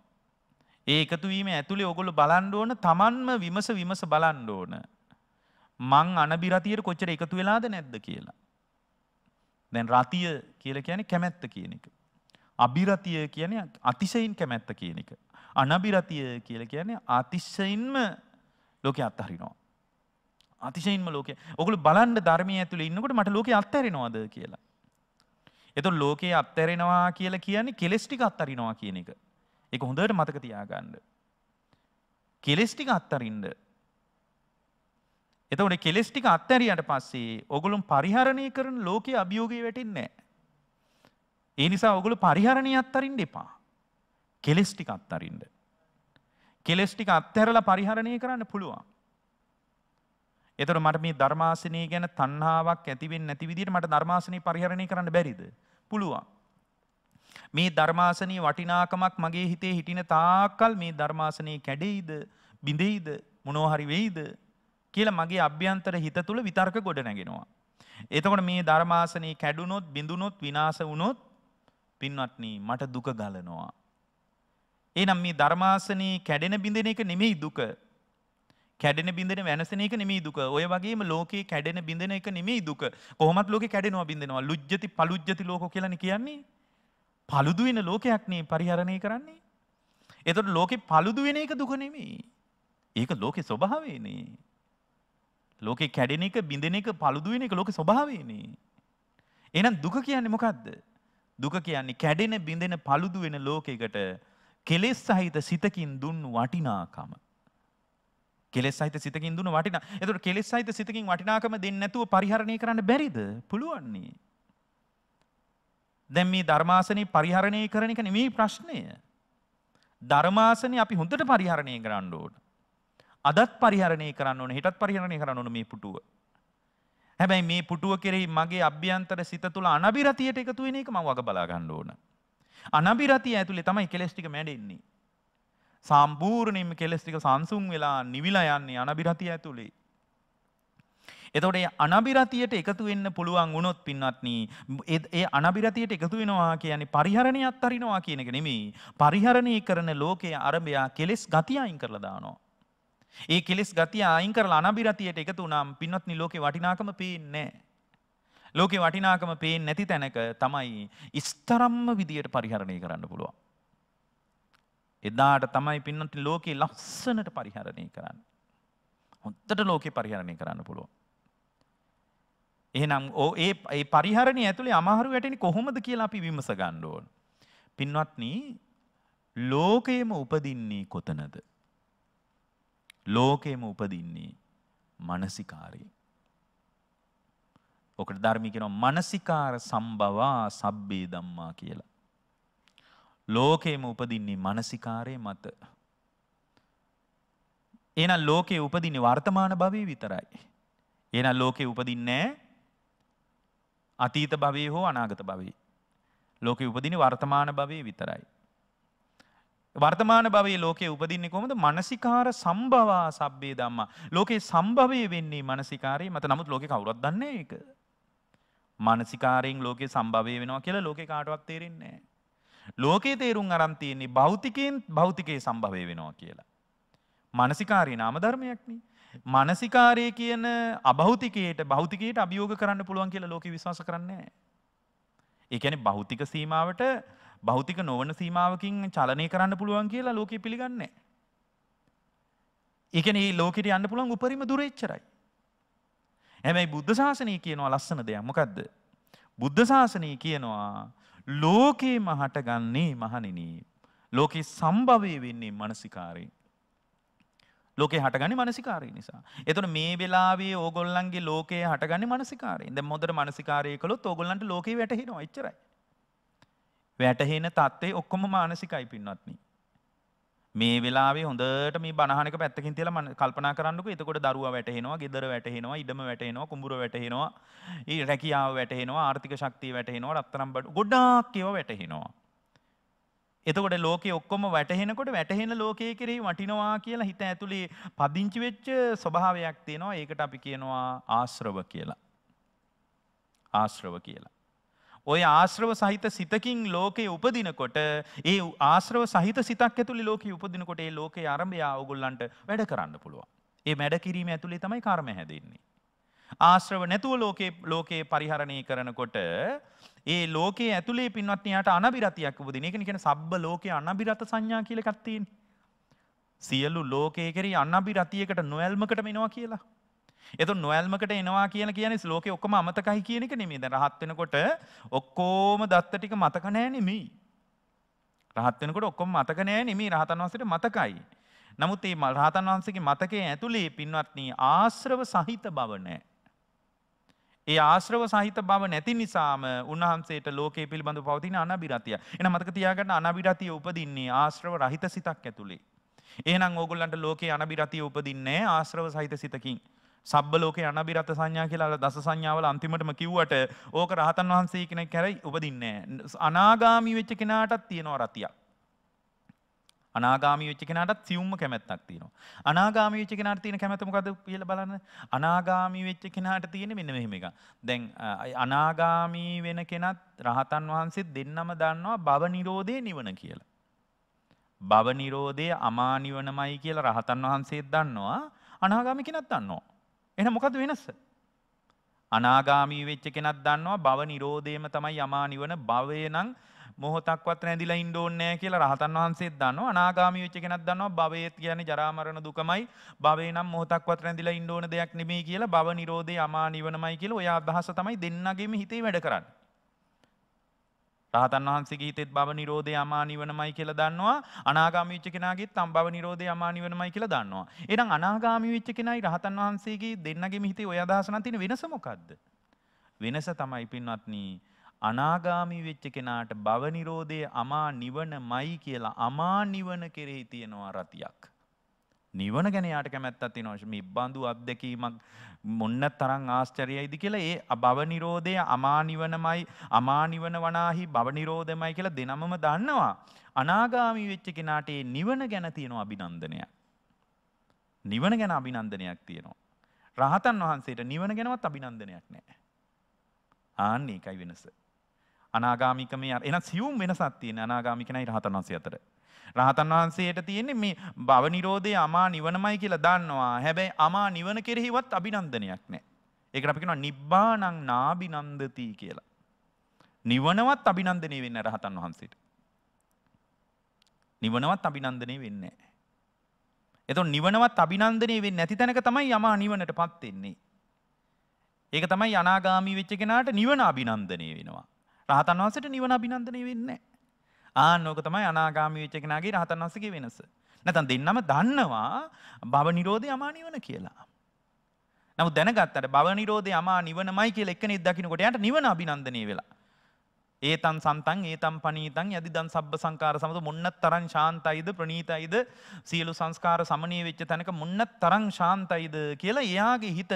ඒ එකතු වීම ඇතුලේ ඔයගොල්ලෝ බලන්න ඕන Tamanම විමස විමස බලන්න ඕන. මං අනබිරතියට කොච්චර එකතු වෙලාද නැද්ද කියලා. දැන් රතිය කියලා කියන්නේ කැමැත්ත කියන එක. අබිරතිය කියන්නේ අතිශයින් කැමැත්ත කියන එක. අනබිරතිය කියලා කියන්නේ අතිශයින්ම ලෝකෙ අත්හරිනවා. අතිශයින්ම ලෝකෙ ඔගුල බලන්ඩ ධර්මය ඇතුළ ඉන්නකට මට ලෝක අත්තරෙනවාද කියලා. එතු ලෝකයේ අත්තරෙනවා කියලා කියන්නේ කෙලෙස්ටික අත්තරිනවා කියන එක. එක හොඳට මතක තියාගන්න. කෙලෙස්ටික අත්තරින්ද. එතවට කෙලෙස්ටික අත්තැරයට පස්සේ ඔගුළුම් පරිහරණය කරන ලෝකයේ අභියෝගී වැටින්නේ. ඒ නිසා ඔගුළු පරිහරණය අත්තරින්ට එපා. කෙලෙස්ටික අත්තරින්ට. කෙලෙස් ටික අත්හැරලා පරිහරණය කරන්න පුළුවන්. එතකොට මට මේ ධර්මාසනය ගැන තණ්හාවක් ඇති වෙන්නේ නැති විදිහට මට ධර්මාසනය පරිහරණය කරන්න බැරිද? පුළුවන්. මේ ධර්මාසනයේ වටිනාකමක් මගේ හිතේ හිටින තාක්කල් මේ ධර්මාසනයේ කැඩෙයිද, බිඳෙයිද, මොනවා හරි වෙයිද කියලා මගේ අභ්‍යන්තර හිත තුළ විතර්ක ගොඩ නැගෙනවා. එතකොට මේ ධර්මාසනයේ කැඩුනොත්, බිඳුනොත්, විනාශ වුනොත් පින්වත්නි මට දුක ගලනවා. එහෙනම් මේ ධර්මාසනේ කැඩෙන බිඳෙන එක නෙමෙයි දුක. කැඩෙන බිඳෙන වෙනසෙන එක නෙමෙයි දුක. ඔය වගේම ලෝකේ කැඩෙන බිඳෙන එක නෙමෙයි දුක. කොහොමත් ලෝකේ කැඩෙනවා බිඳෙනවා. ලුජ්ජති පලුජ්ජති ලෝකෝ කියලානේ කියන්නේ. පළුදු වෙන ලෝකයක් නේ පරිහරණය කරන්නේ. එතකොට ලෝකේ පළුදු වෙන එක දුක නෙමෙයි. ඒක ලෝකේ ස්වභාවයනේ. ලෝකේ කැඩෙන එක බිඳෙන එක පළුදු වෙන එක ලෝකේ ස්වභාවයනේ. එහෙනම් දුක කියන්නේ මොකද්ද? දුක කියන්නේ කැඩෙන බිඳෙන පළුදු වෙන ලෝකයකට කෙලෙස් සහිත සිතකින් දුන් වටිනාකම. කෙලෙස් සහිත සිතකින් දුන්න වටිනා. එතකොට කෙලෙස් සහිත සිතකින් වටිනාකම දෙන්නේ නැතුව පරිහරණය කරන්න බැරිද? පුළුවන් නේ. දැන් මේ ධර්මාසනේ පරිහරණය කරන එක නෙමෙයි ප්‍රශ්නය. ධර්මාසනේ අපි හොඳට පරිහරණය කරන්න ඕන. අදත් පරිහරණය කරන්න ඕන, හෙටත් පරිහරණය කරන්න ඕන මේ පුටුව. හැබැයි මේ පුටුව කෙරෙහි මගේ අභ්‍යන්තර සිත තුළ අනබිරතියට එකතු වෙන එක මම වග බලා ගන්න ඕන. අනබිරතිය ඇතුළේ තමයි කෙලෙස් ටික මැඩෙන්නේ. සම්පූර්ණයෙන්ම කෙලෙස් ටික සංසුන් වෙලා නිවිලා යන්නේ අනබිරතිය ඇතුළේ. එතකොට ඒ අනබිරතියට එකතු වෙන්න පුළුවන් වුණොත් පින්වත්නි ඒ අනබිරතියට එකතු වෙනවා කියන්නේ පරිහරණය අත්හරිනවා කියන එක නෙමෙයි. පරිහරණය කරන ලෝකයේ අරඹයා කෙලෙස් ගතිය අයින් කරලා දානවා. ඒ කෙලෙස් ගතිය අයින් කරලා අනබිරතියට එකතු වුණාම පින්වත්නි ලෝකේ වටිනාකම පේන්නේ නැහැ. ලෝකෙ වටිනාකම පේන්නේ නැති තැනක තමයි ඉස්තරම්ම විදියට පරිහරණය කරන්න පුළුවන්. එදාට තමයි පින්නත් ලෝකේ ලස්සනට පරිහරණය කරන්න. හොඳට ලෝකේ පරිහරණය කරන්න පුළුවන්. එහෙනම් ඕ ඒ ඒ පරිහරණය ඇතුලේ අමාරු වැටෙන්නේ කොහොමද කියලා අපි විමස ගන්න ඕන. පින්වත්නි ලෝකයේම උපදින්නේ කොතනද? ලෝකයේම උපදින්නේ මානසිකාරී. ඔකට ධර්මී කියනවා මානසිකාර සම්බවා සබ්බේ ධම්මා කියලා. ලෝකේම උපදින්නේ මානසිකාරයේ මත. එහෙනම් ලෝකේ උපදින්නේ වර්තමාන භවයේ විතරයි. එහෙනම් ලෝකේ උපදින්නේ අතීත භවයේ හෝ අනාගත භවයේ. ලෝකේ උපදින්නේ වර්තමාන භවයේ විතරයි. වර්තමාන භවයේ ලෝකේ උපදින්නේ කොහොමද? මානසිකාර සම්භවා සබ්බේ ධම්මා. ලෝකේ සම්භවය වෙන්නේ මානසිකාරයේ මත. නමුත් ලෝකේ කවුරුවත් දන්නේ නැහැ ඒක. මානසිකාරයෙන් ලෝකෙ සම්භවය වෙනවා කියලා ලෝකෙ කාටවත් තේරෙන්නේ නැහැ. ලෝකේ තේරුම් අරන් තියෙන්නේ භෞතිකයෙන් භෞතිකයේ සම්භවය වෙනවා කියලා. මානසිකාරී නාම ධර්මයක් නේ. මානසිකාරය කියන අභෞතිකයට භෞතිකයට අභියෝග කරන්න පුළුවන් කියලා ලෝකෙ විශ්වාස කරන්නේ නැහැ. ඒ කියන්නේ භෞතික සීමාවට භෞතික නොවන සීමාවකින් චලනය කරන්න පුළුවන් කියලා ලෝකෙ පිළිගන්නේ නැහැ. ඒ කියන්නේ මේ ලෝකෙට යන්න පුළුවන් උපරිම දුර එච්චරයි. හැමැයි බුද්ධ ශාසනය කියනවා ලස්සන දෙයක් මොකක්ද. බුද්ධ ශාසනය කියනවා ලෝකයේම හටගන්නේ මහනිනී. ලෝකයේ සම්භවය වෙන්නේ මනසිකාරී. ලෝකේ හටගනි මනසිකාරී නිසා. එතන මේ වෙලාවේ ඕගොල්ලන්ගේ ලෝකයේ හටගනි මනසිකාරයෙන්. දැන් මොදට මනසිකාරය කළොත් ඕගොල්ලන්ට ලෝකේ වැටහෙනවා එච්චරයි. වැටහෙන தත්ත්වේ ඔක්කොම මානසිකයි පින්වත්නි. මේ වෙලාවේ හොඳට මේ බණහනක පැත්තකින් තියලා මම කල්පනා කරන්නකෝ එතකොට දරුවා වැටහෙනවා ගෙදර වැටහෙනවා ඉඩම වැටහෙනවා කුඹුර වැටහෙනවා ඊ රැකියාව වැටහෙනවා ආර්ථික ශක්තිය වැටහෙනවා රත්තරම් බඩු ගොඩාක් ඒවා වැටහෙනවා එතකොට ලෝකේ ඔක්කොම වැටහෙනකොට වැටහෙන ලෝකයේ කෙරෙහි වටිනවා කියලා හිත ඇතුලේ පදිංචි වෙච්ච ස්වභාවයක් තියෙනවා ඒකට අපි කියනවා ආශ්‍රව කියලා ආශ්‍රව කියලා ඔය ආශ්‍රව සහිත සිතකින් ලෝකයේ උපදිනකොට ඒ ආශ්‍රව සහිත සිතක් ඇතුළේ ලෝකයේ උපදිනකොට ඒ ලෝකයේ ආරම්භය ඕගොල්ලන්ට වැඩ කරන්න පුළුවන්. ඒ වැඩ කිරීම ඇතුළේ තමයි කර්ම හැදෙන්නේ. ආශ්‍රව නැතුව ලෝකයේ ලෝකයේ පරිහරණය කරනකොට ඒ ලෝකයේ ඇතුළේ පින්වත් යාට අනබිරතියක් උපදින. ඒකනේ කියන සබ්බ ලෝකයේ අනබිරත සංඥා කියලා එකක් තියෙන්නේ. සියලු ලෝකයේ කෙරෙහි අනබිරතියකට නොඇල්මකට මෙනවා කියලා. එතු නොවැල්මකට එනවා කියන කියන ලෝක ඔක්කම අමතකයි කියන එක නෙමේ ද රහත්වෙනකොට ඔක්කෝම දත්ත ටික මතකනෑ නෙමී. රහත්වෙනකොට ඔක්කොම මතකනෑ නෙමී රහතන් වන්සට මතකයි. නමුත් ඒ මල් රහතන් වහන්සගේ මතකේ ඇතුළේ පින්වත්නී ආශ්‍රව සහිත බවනෑ. ඒ ආශ්‍රව සහිත බව නැති නිසාම උන්වහන්සේට ලෝකයේ පිළිබඳු පවතින අනබිරතිය. එන මතක තියාගන්න අනබිරතිය උපදින්නේ ආශ්‍රව රහිත සිතක් ඇතුළේ. එහෙනම් ඕගොල්ලන්ට ලෝකයේ අනබිරතිය උපදින්නේ ආශ්‍රව සහිත සිතකින්. සබ්ලෝක අනබිරත සංඥා කියලා දස සංඥාවල අන්තිමටම කිව්වට ඕක රහතන් වහන්සේ කෙනෙක් කරයි උපදින්නේ අනාගාමී වෙච්ච කෙනාටත් තියෙනවා රතියක් අනාගාමී වෙච්ච කෙනාටත් සියුම්ම කැමැත්තක් තියෙනවා අනාගාමී වෙච්ච කෙනාට තියෙන කැමැත්ත මොකද කියලා බලන්න අනාගාමී වෙච්ච කෙනාට තියෙන මෙන්න මෙහෙම එකක් දැන් අනාගාමී වෙන කෙනත් රහතන් වහන්සේ දෙන්නම දන්නවා භව නිරෝධේ නිවන කියලා භව නිරෝධේ අමා නිවනමයි කියලා රහතන් වහන්සේත් දන්නවා අනාගාමී කෙනත් දන්නවා එහෙනම් මොකද්ද වෙනස? අනාගාමී වෙච්ච කෙනක් දන්නවා භව නිරෝධයම තමයි යමා නිවන භවය නම් මොහොතක්වත් නැඳිලා ඉන්න ඕනේ නැහැ කියලා රහතන් වහන්සේත් දන්නවා අනාගාමී වෙච්ච කෙනක් දන්නවා භවයේත් කියන්නේ ජරා මරණ දුකමයි භවේ නම් මොහොතක්වත් නැඳිලා ඉන්න ඕන දෙයක් නෙමෙයි කියලා භව නිරෝධය යමා නිවනමයි කියලා ඔය අදහස තමයි දෙන්නගෙම හිතේ වැඩ කරන්නේ රහතන් වහන්සේගේ හිතෙත් භව නිරෝධය අමා නිවනමයි කියලා දන්නවා අනාගාමී වෙච්ච කෙනාගේත් අම් භව නිරෝධය අමා නිවනමයි කියලා දන්නවා එහෙනම් අනාගාමී වෙච්ච කෙනයි රහතන් වහන්සේගේ දෙන්නගේම හිතේ ওই අදහස නම් තියෙන වෙනස මොකද්ද වෙනස තමයි පින්වත්නි අනාගාමී වෙච්ච කෙනාට භව නිරෝධය අමා නිවනමයි කියලා අමා නිවන කෙරෙහි තියෙනවා රතියක් නිවන ගැන යාට කැමැත්තක් තියෙනවා. මේ බඳු අත්දැකීමක් මොන්න තරම් ආශ්චර්යයිද කියලා ඒ භව නිරෝධය අමා නිවනමයි අමා නිවන වනාහි භව නිරෝධමයි කියලා දෙනමම දන්නවා. අනාගාමී වෙච්ච කෙනාට ඒ නිවන ගැන තියෙන අභිනන්දනයක්. නිවන ගැන අභිනන්දනයක් තියෙනවා. රහතන් වහන්සේට නිවන ගැනවත් අභිනන්දනයක් නැහැ. ආන්න ඒකයි වෙනස. අනාගාමිකමේ එන සියුම් වෙනසක් තියෙන අනාගාමිකනයි රහතන් වහන්සේ අතර. රහතන් වහන්සේට තියෙන්නේ මේ භව නිරෝධය අමා නිවනමයි කියලා දන්නවා. හැබැයි අමා නිවන කෙරෙහිවත් අභිනන්දනයක් නැහැ. ඒකට අපි කියනවා නිබ්බාණං නාබිනන්දති කියලා. නිවනවත් අභිනන්දනය වෙන්නේ රහතන් වහන්සේට. නිවනවත් අභිනන්දනය වෙන්නේ නැහැ. එතකොට නිවනවත් අභිනන්දනය වෙන්නේ නැති තැනක තමයි යමා නිවනටපත් වෙන්නේ. ඒක තමයි අනාගාමී වෙච්ච කෙනාට නිවන අභිනන්දනය වෙනවා. රහතන් වහන්සේට නිවන අභිනන්දනය වෙන්නේ නැහැ. ආනෝක තමයි අනාගාමී වෙච්ච කෙනාගේ රහතන් වහන්සේගේ වෙනස. නැත්නම් දෙන්නම දන්නවා භව නිරෝධය අමා නිවන කියලා. නමුත් දැනගත්තට භව නිරෝධය අමා නිවනමයි කියලා එක්කෙනෙක් දකින්නකොට යාට නිවන අභිනන්දනය වෙලා. ඒතන් සන්තන් ඒතම් පනීතන් යදිදන් සබ්බ සංකාර සමත මොන්න තරම් ශාන්තයිද ප්‍රනීතයිද සියලු සංස්කාර සමනය වෙච්ච තැනක මොන්න තරම් ශාන්තයිද කියලා එයාගේ හිත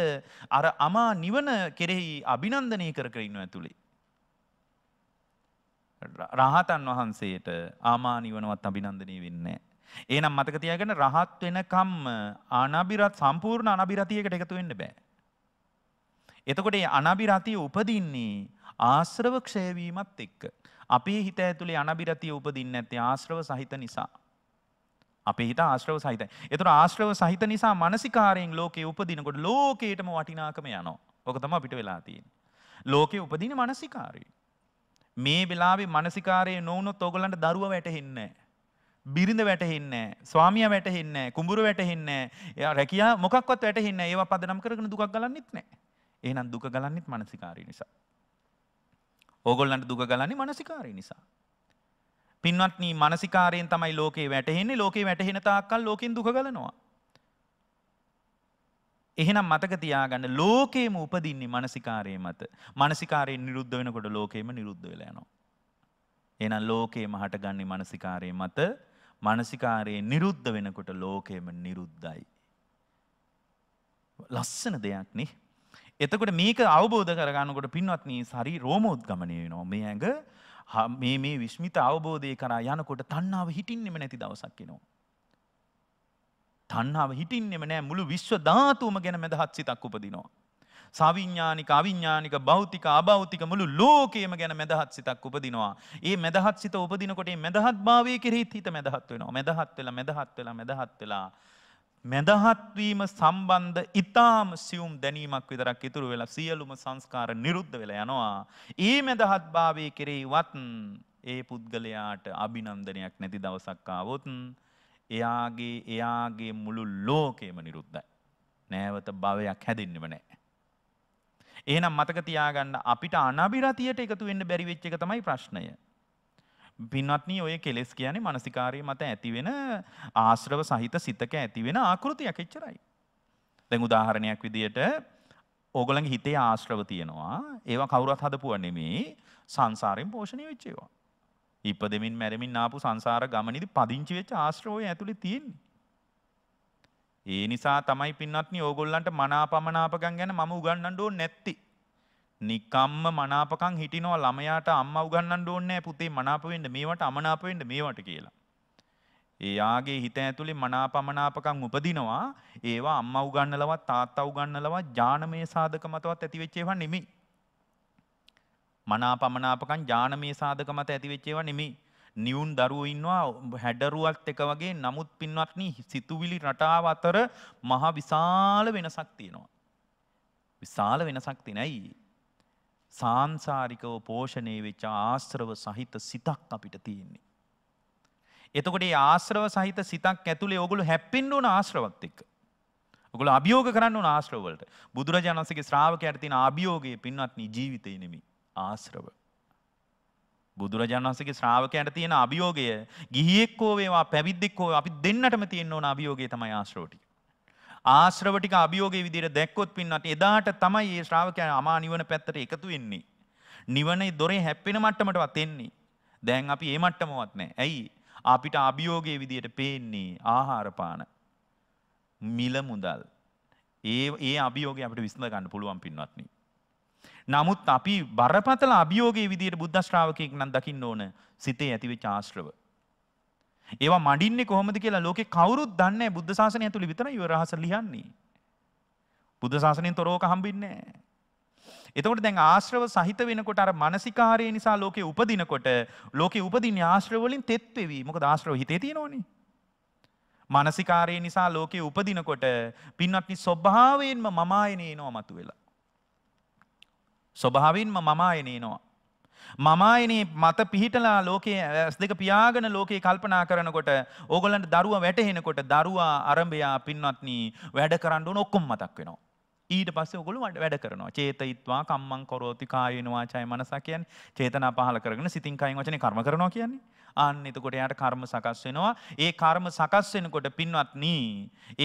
අර අමා නිවන කෙරෙහි අභිනන්දනය කර කර ඉන්නවා ඇතුලේ. රහතන් වහන්සේට ආමානිවනවත් අභිනන්දනය වෙන්නේ. ඒනම් මතක තියාගෙන රහත් වෙනකම්ම අනබිරත් සම්පූර්ණ අනබිරතියකට එකතු වෙන්න බෑ. එතකොට ඒ අනබිරතිය උපදින්නේ ආශ්‍රව ක්ෂය වීමත් එක්ක. අපේ හිත ඇතුලේ අනබිරතිය උපදින්නේ නැත්තේ ආශ්‍රව සහිත නිසා. අපේ හිත ආශ්‍රව සහිතයි. ඒතර ආශ්‍රව සහිත නිසා මානසිකාරයෙන් ලෝකේ උපදිනකොට ලෝකේටම වටිනාකම යනවා. ඔක තමයි අපිට වෙලා තියෙන්නේ. ලෝකේ උපදින මානසිකාරී මේ වෙලාවේ මානසිකාරයේ නොවුනොත් ඕගොල්ලන්ට දරුවා වැටෙන්නේ බිරිඳ වැටෙන්නේ ස්වාමියා වැටෙන්නේ කුඹුර වැටෙන්නේ එයා රැකියා මොකක්වත් වැටෙන්නේ ඒවා පදනම් කරගෙන දුකක් ගලන්නෙත් නැහැ. එහෙනම් දුක ගලන්නෙත් මානසිකාරය නිසා. ඕගොල්ලන්ට දුක ගලන්නේ මානසිකාරය නිසා. පින්වත්නි මානසිකාරයෙන් තමයි ලෝකේ වැටෙන්නේ ලෝකේ වැටෙන තාක්කල් ලෝකෙන් දුක ගලනවා. එහෙනම් මතක තියාගන්න ලෝකේම උපදින්නේ මානසිකාරයේ මත. මානසිකාරයෙන් නිරුද්ධ වෙනකොට ලෝකේම නිරුද්ධ වෙලා යනවා. එහෙනම් ලෝකේම හටගන්නේ මානසිකාරයේ මත. මානසිකාරයෙන් නිරුද්ධ වෙනකොට ලෝකේම නිරුද්ධයි. ලස්සන දෙයක් නේ. එතකොට මේක අවබෝධ කරගන්නකොට පින්වත්නි සරි රෝමෝද්ගමණය වෙනවා. මේ ඇඟ මේ මේ විශ්මිත අවබෝධය කරා යනකොට තණ්හාව හිටින්නෙම නැති දවසක් එනවා. තණ්හාව හිටින්නෙම නෑ මුළු විශ්ව ධාතුවම ගැන මැදහත් සිතක් උපදිනවා. සවිඥානික අවිඥානික භෞතික අභෞතික මුළු ලෝකයේම ගැන මැදහත් සිතක් උපදිනවා. ඒ මැදහත් සිත උපදිනකොට මේ මැදහත් භාවයේ කෙරෙහි හිත මැදහත් වෙනවා. මැදහත් වෙලා මැදහත් වෙලා මැදහත් වෙලා මැදහත්වීම සම්බන්ධ ඉතාම සියුම් දැනීමක් විතරක් ඉතුරු වෙලා සියලුම සංස්කාර නිරුද්ධ වෙලා යනවා. ඒ මැදහත් භාවය කෙරෙහිවත් ඒ පුද්ගලයාට අභිනන්දනයක් නැති දවසක් ආවොත් එයාගේ එයාගේ මුළු ලෝකේම නිරුද්ධයි. නෑවත භවයක් හැදෙන්නෙම නෑ. එහෙනම් මතක තියාගන්න අපිට අනබිරතියට එකතු වෙන්න බැරි වෙච්ච එක තමයි ප්‍රශ්නය. පින්වත්නී ඔය කෙලෙස් කියන්නේ මානසිකාරය මත ඇතිවෙන ආශ්‍රව සහිත සිතක ඇතිවෙන ආකෘතියක් එච්චරයි. දැන් උදාහරණයක් විදියට ඕගොල්ලන්ගේ හිතේ ආශ්‍රව තියෙනවා. ඒවා කවුරුත් හදපුවා නෙමෙයි සංසාරයෙන් පෝෂණය වෙච්ච ඒවා. ඉපදෙමින් මැරමින් ආපු සංසාර ගමනේදී පදිංචි වෙච්ච ආශ්‍රෝය ඇතුලේ තියෙන්නේ. ඒ නිසා තමයි පින්වත්නි ඕගොල්ලන්ට මනාපමනාපකම් ගැන මම උගන්වන්න ඕනේ නැත්තේ. නිකම්ම මනාපකම් හිටිනවා ළමයාට අම්මා උගන්වන්න ඕනේ නැහැ පුතේ මනාප වෙන්න මේවට අමනාප වෙන්න මේවට කියලා. එයාගේ හිත ඇතුලේ මනාපමනාපකම් උපදිනවා. ඒවා අම්මා උගන්වලවත් තාත්තා උගන්වලවත් ඥානමය සාධක මතවත් ඇති වෙච්ච ඒවා නෙමෙයි. මනාපමනාපකම් ඥානමේ සාධක මත ඇතිවෙච්ච ඒවා නෙමෙයි. නියුන් දරුවෝ ඉන්නවා හැඩරුවක් එක වගේ නමුත් පින්වත්නි සිතුවිලි රටාව අතර මහ විශාල වෙනසක් තියෙනවා. විශාල වෙනසක් තියෙනයි. සාංශාරිකව පෝෂණය වෙච්ච ආශ්‍රව සහිත සිතක් අපිට තියෙන්නේ. එතකොට මේ ආශ්‍රව සහිත සිතක් ඇතුලේ ඕගොල්ලෝ හැප්පෙන්න ඕන ආශ්‍රවත් එක්ක. ඔගොල්ලෝ අභියෝග කරන්න ඕන ආශ්‍රව වලට. බුදුරජාණන්සේගේ ශ්‍රාවකයාට තියෙන අභියෝගයේ පින්වත්නි ජීවිතේ නෙමෙයි. ආශ්‍රව. බුදුරජාණන් වහන්සේගේ ශ්‍රාවකයන්ට තියෙන අභියෝගය ගිහියෙක් හෝ වේවා පැවිද්දෙක් හෝ අපි දෙන්නටම තියෙන ඕන අභියෝගය තමයි ආශ්‍රව ටික. ආශ්‍රව ටික අභියෝගයේ විදිහට දැක්කොත් පින්නත් එදාට තමයි මේ ශ්‍රාවකයන් අමා නිවන පැත්තට එකතු වෙන්නේ. නිවනේ දොරේ හැප්පෙන මට්ටමටවත් එන්නේ. දැන් අපි ඒ මට්ටමවත් නැහැ. ඇයි? අපිට අභියෝගයේ විදිහට පේන්නේ ආහාර පාන මිල මුදල්. ඒ ඒ අභියෝගය අපිට විසඳ ගන්න පුළුවන් පින්වත්නි. නමුත් අපි බරපතල අභියෝගයේ විදියට බුද්ධ ශ්‍රාවකයෙක් නම් දකින්න ඕන සිතේ ඇතිවෙච්ච ආශ්‍රව. ඒවා මඩින්නේ කොහොමද කියලා ලෝකේ කවුරුත් දන්නේ නැහැ බුද්ධ ශාසනය ඇතුළේ විතරයි ඔය රහස ලියන්නේ. බුද්ධ ශාසනයෙන් තොරවක හම්බෙන්නේ නැහැ. එතකොට දැන් ආශ්‍රව සහිත වෙනකොට අර මානසිකාරය නිසා ලෝකේ උපදිනකොට ලෝකේ උපදින ආශ්‍රව වලින් තෙත් වෙවි. මොකද ආශ්‍රව හිතේ තියෙනෝනේ. මානසිකාරය නිසා ලෝකේ උපදිනකොට පින්වත්නි ස්වභාවයෙන්ම මමායනේ එනවා මතුවෙලා. ස්වභාවින්ම මමායනේනවා. මමායනේ මත පිහිටලා ලෝකයේ ඇස් දෙක පියාගෙන ලෝකයේ කල්පනා කරනකොට ඕගොල්ලන්ට දරුවා වැටහෙනකොට දරුවා අරඹයා පින්වත්නි වැඩ කරන්න ඕන ඔක්කොම මතක් වෙනවා. ඊට පස්සේ ඔගොල්ලෝ වැඩ කරනවා. චේතයිත්වා කම්මං කරෝති කායේන වාචාය මනස කියන්නේ චේතනා පහල කරගෙන සිතින් කයින් වචනේ කර්ම කරනවා කියන්නේ. ආන්න එතකොට එයාට කර්ම සකස් වෙනවා. ඒ කර්ම සකස් වෙනකොට පින්වත්නි,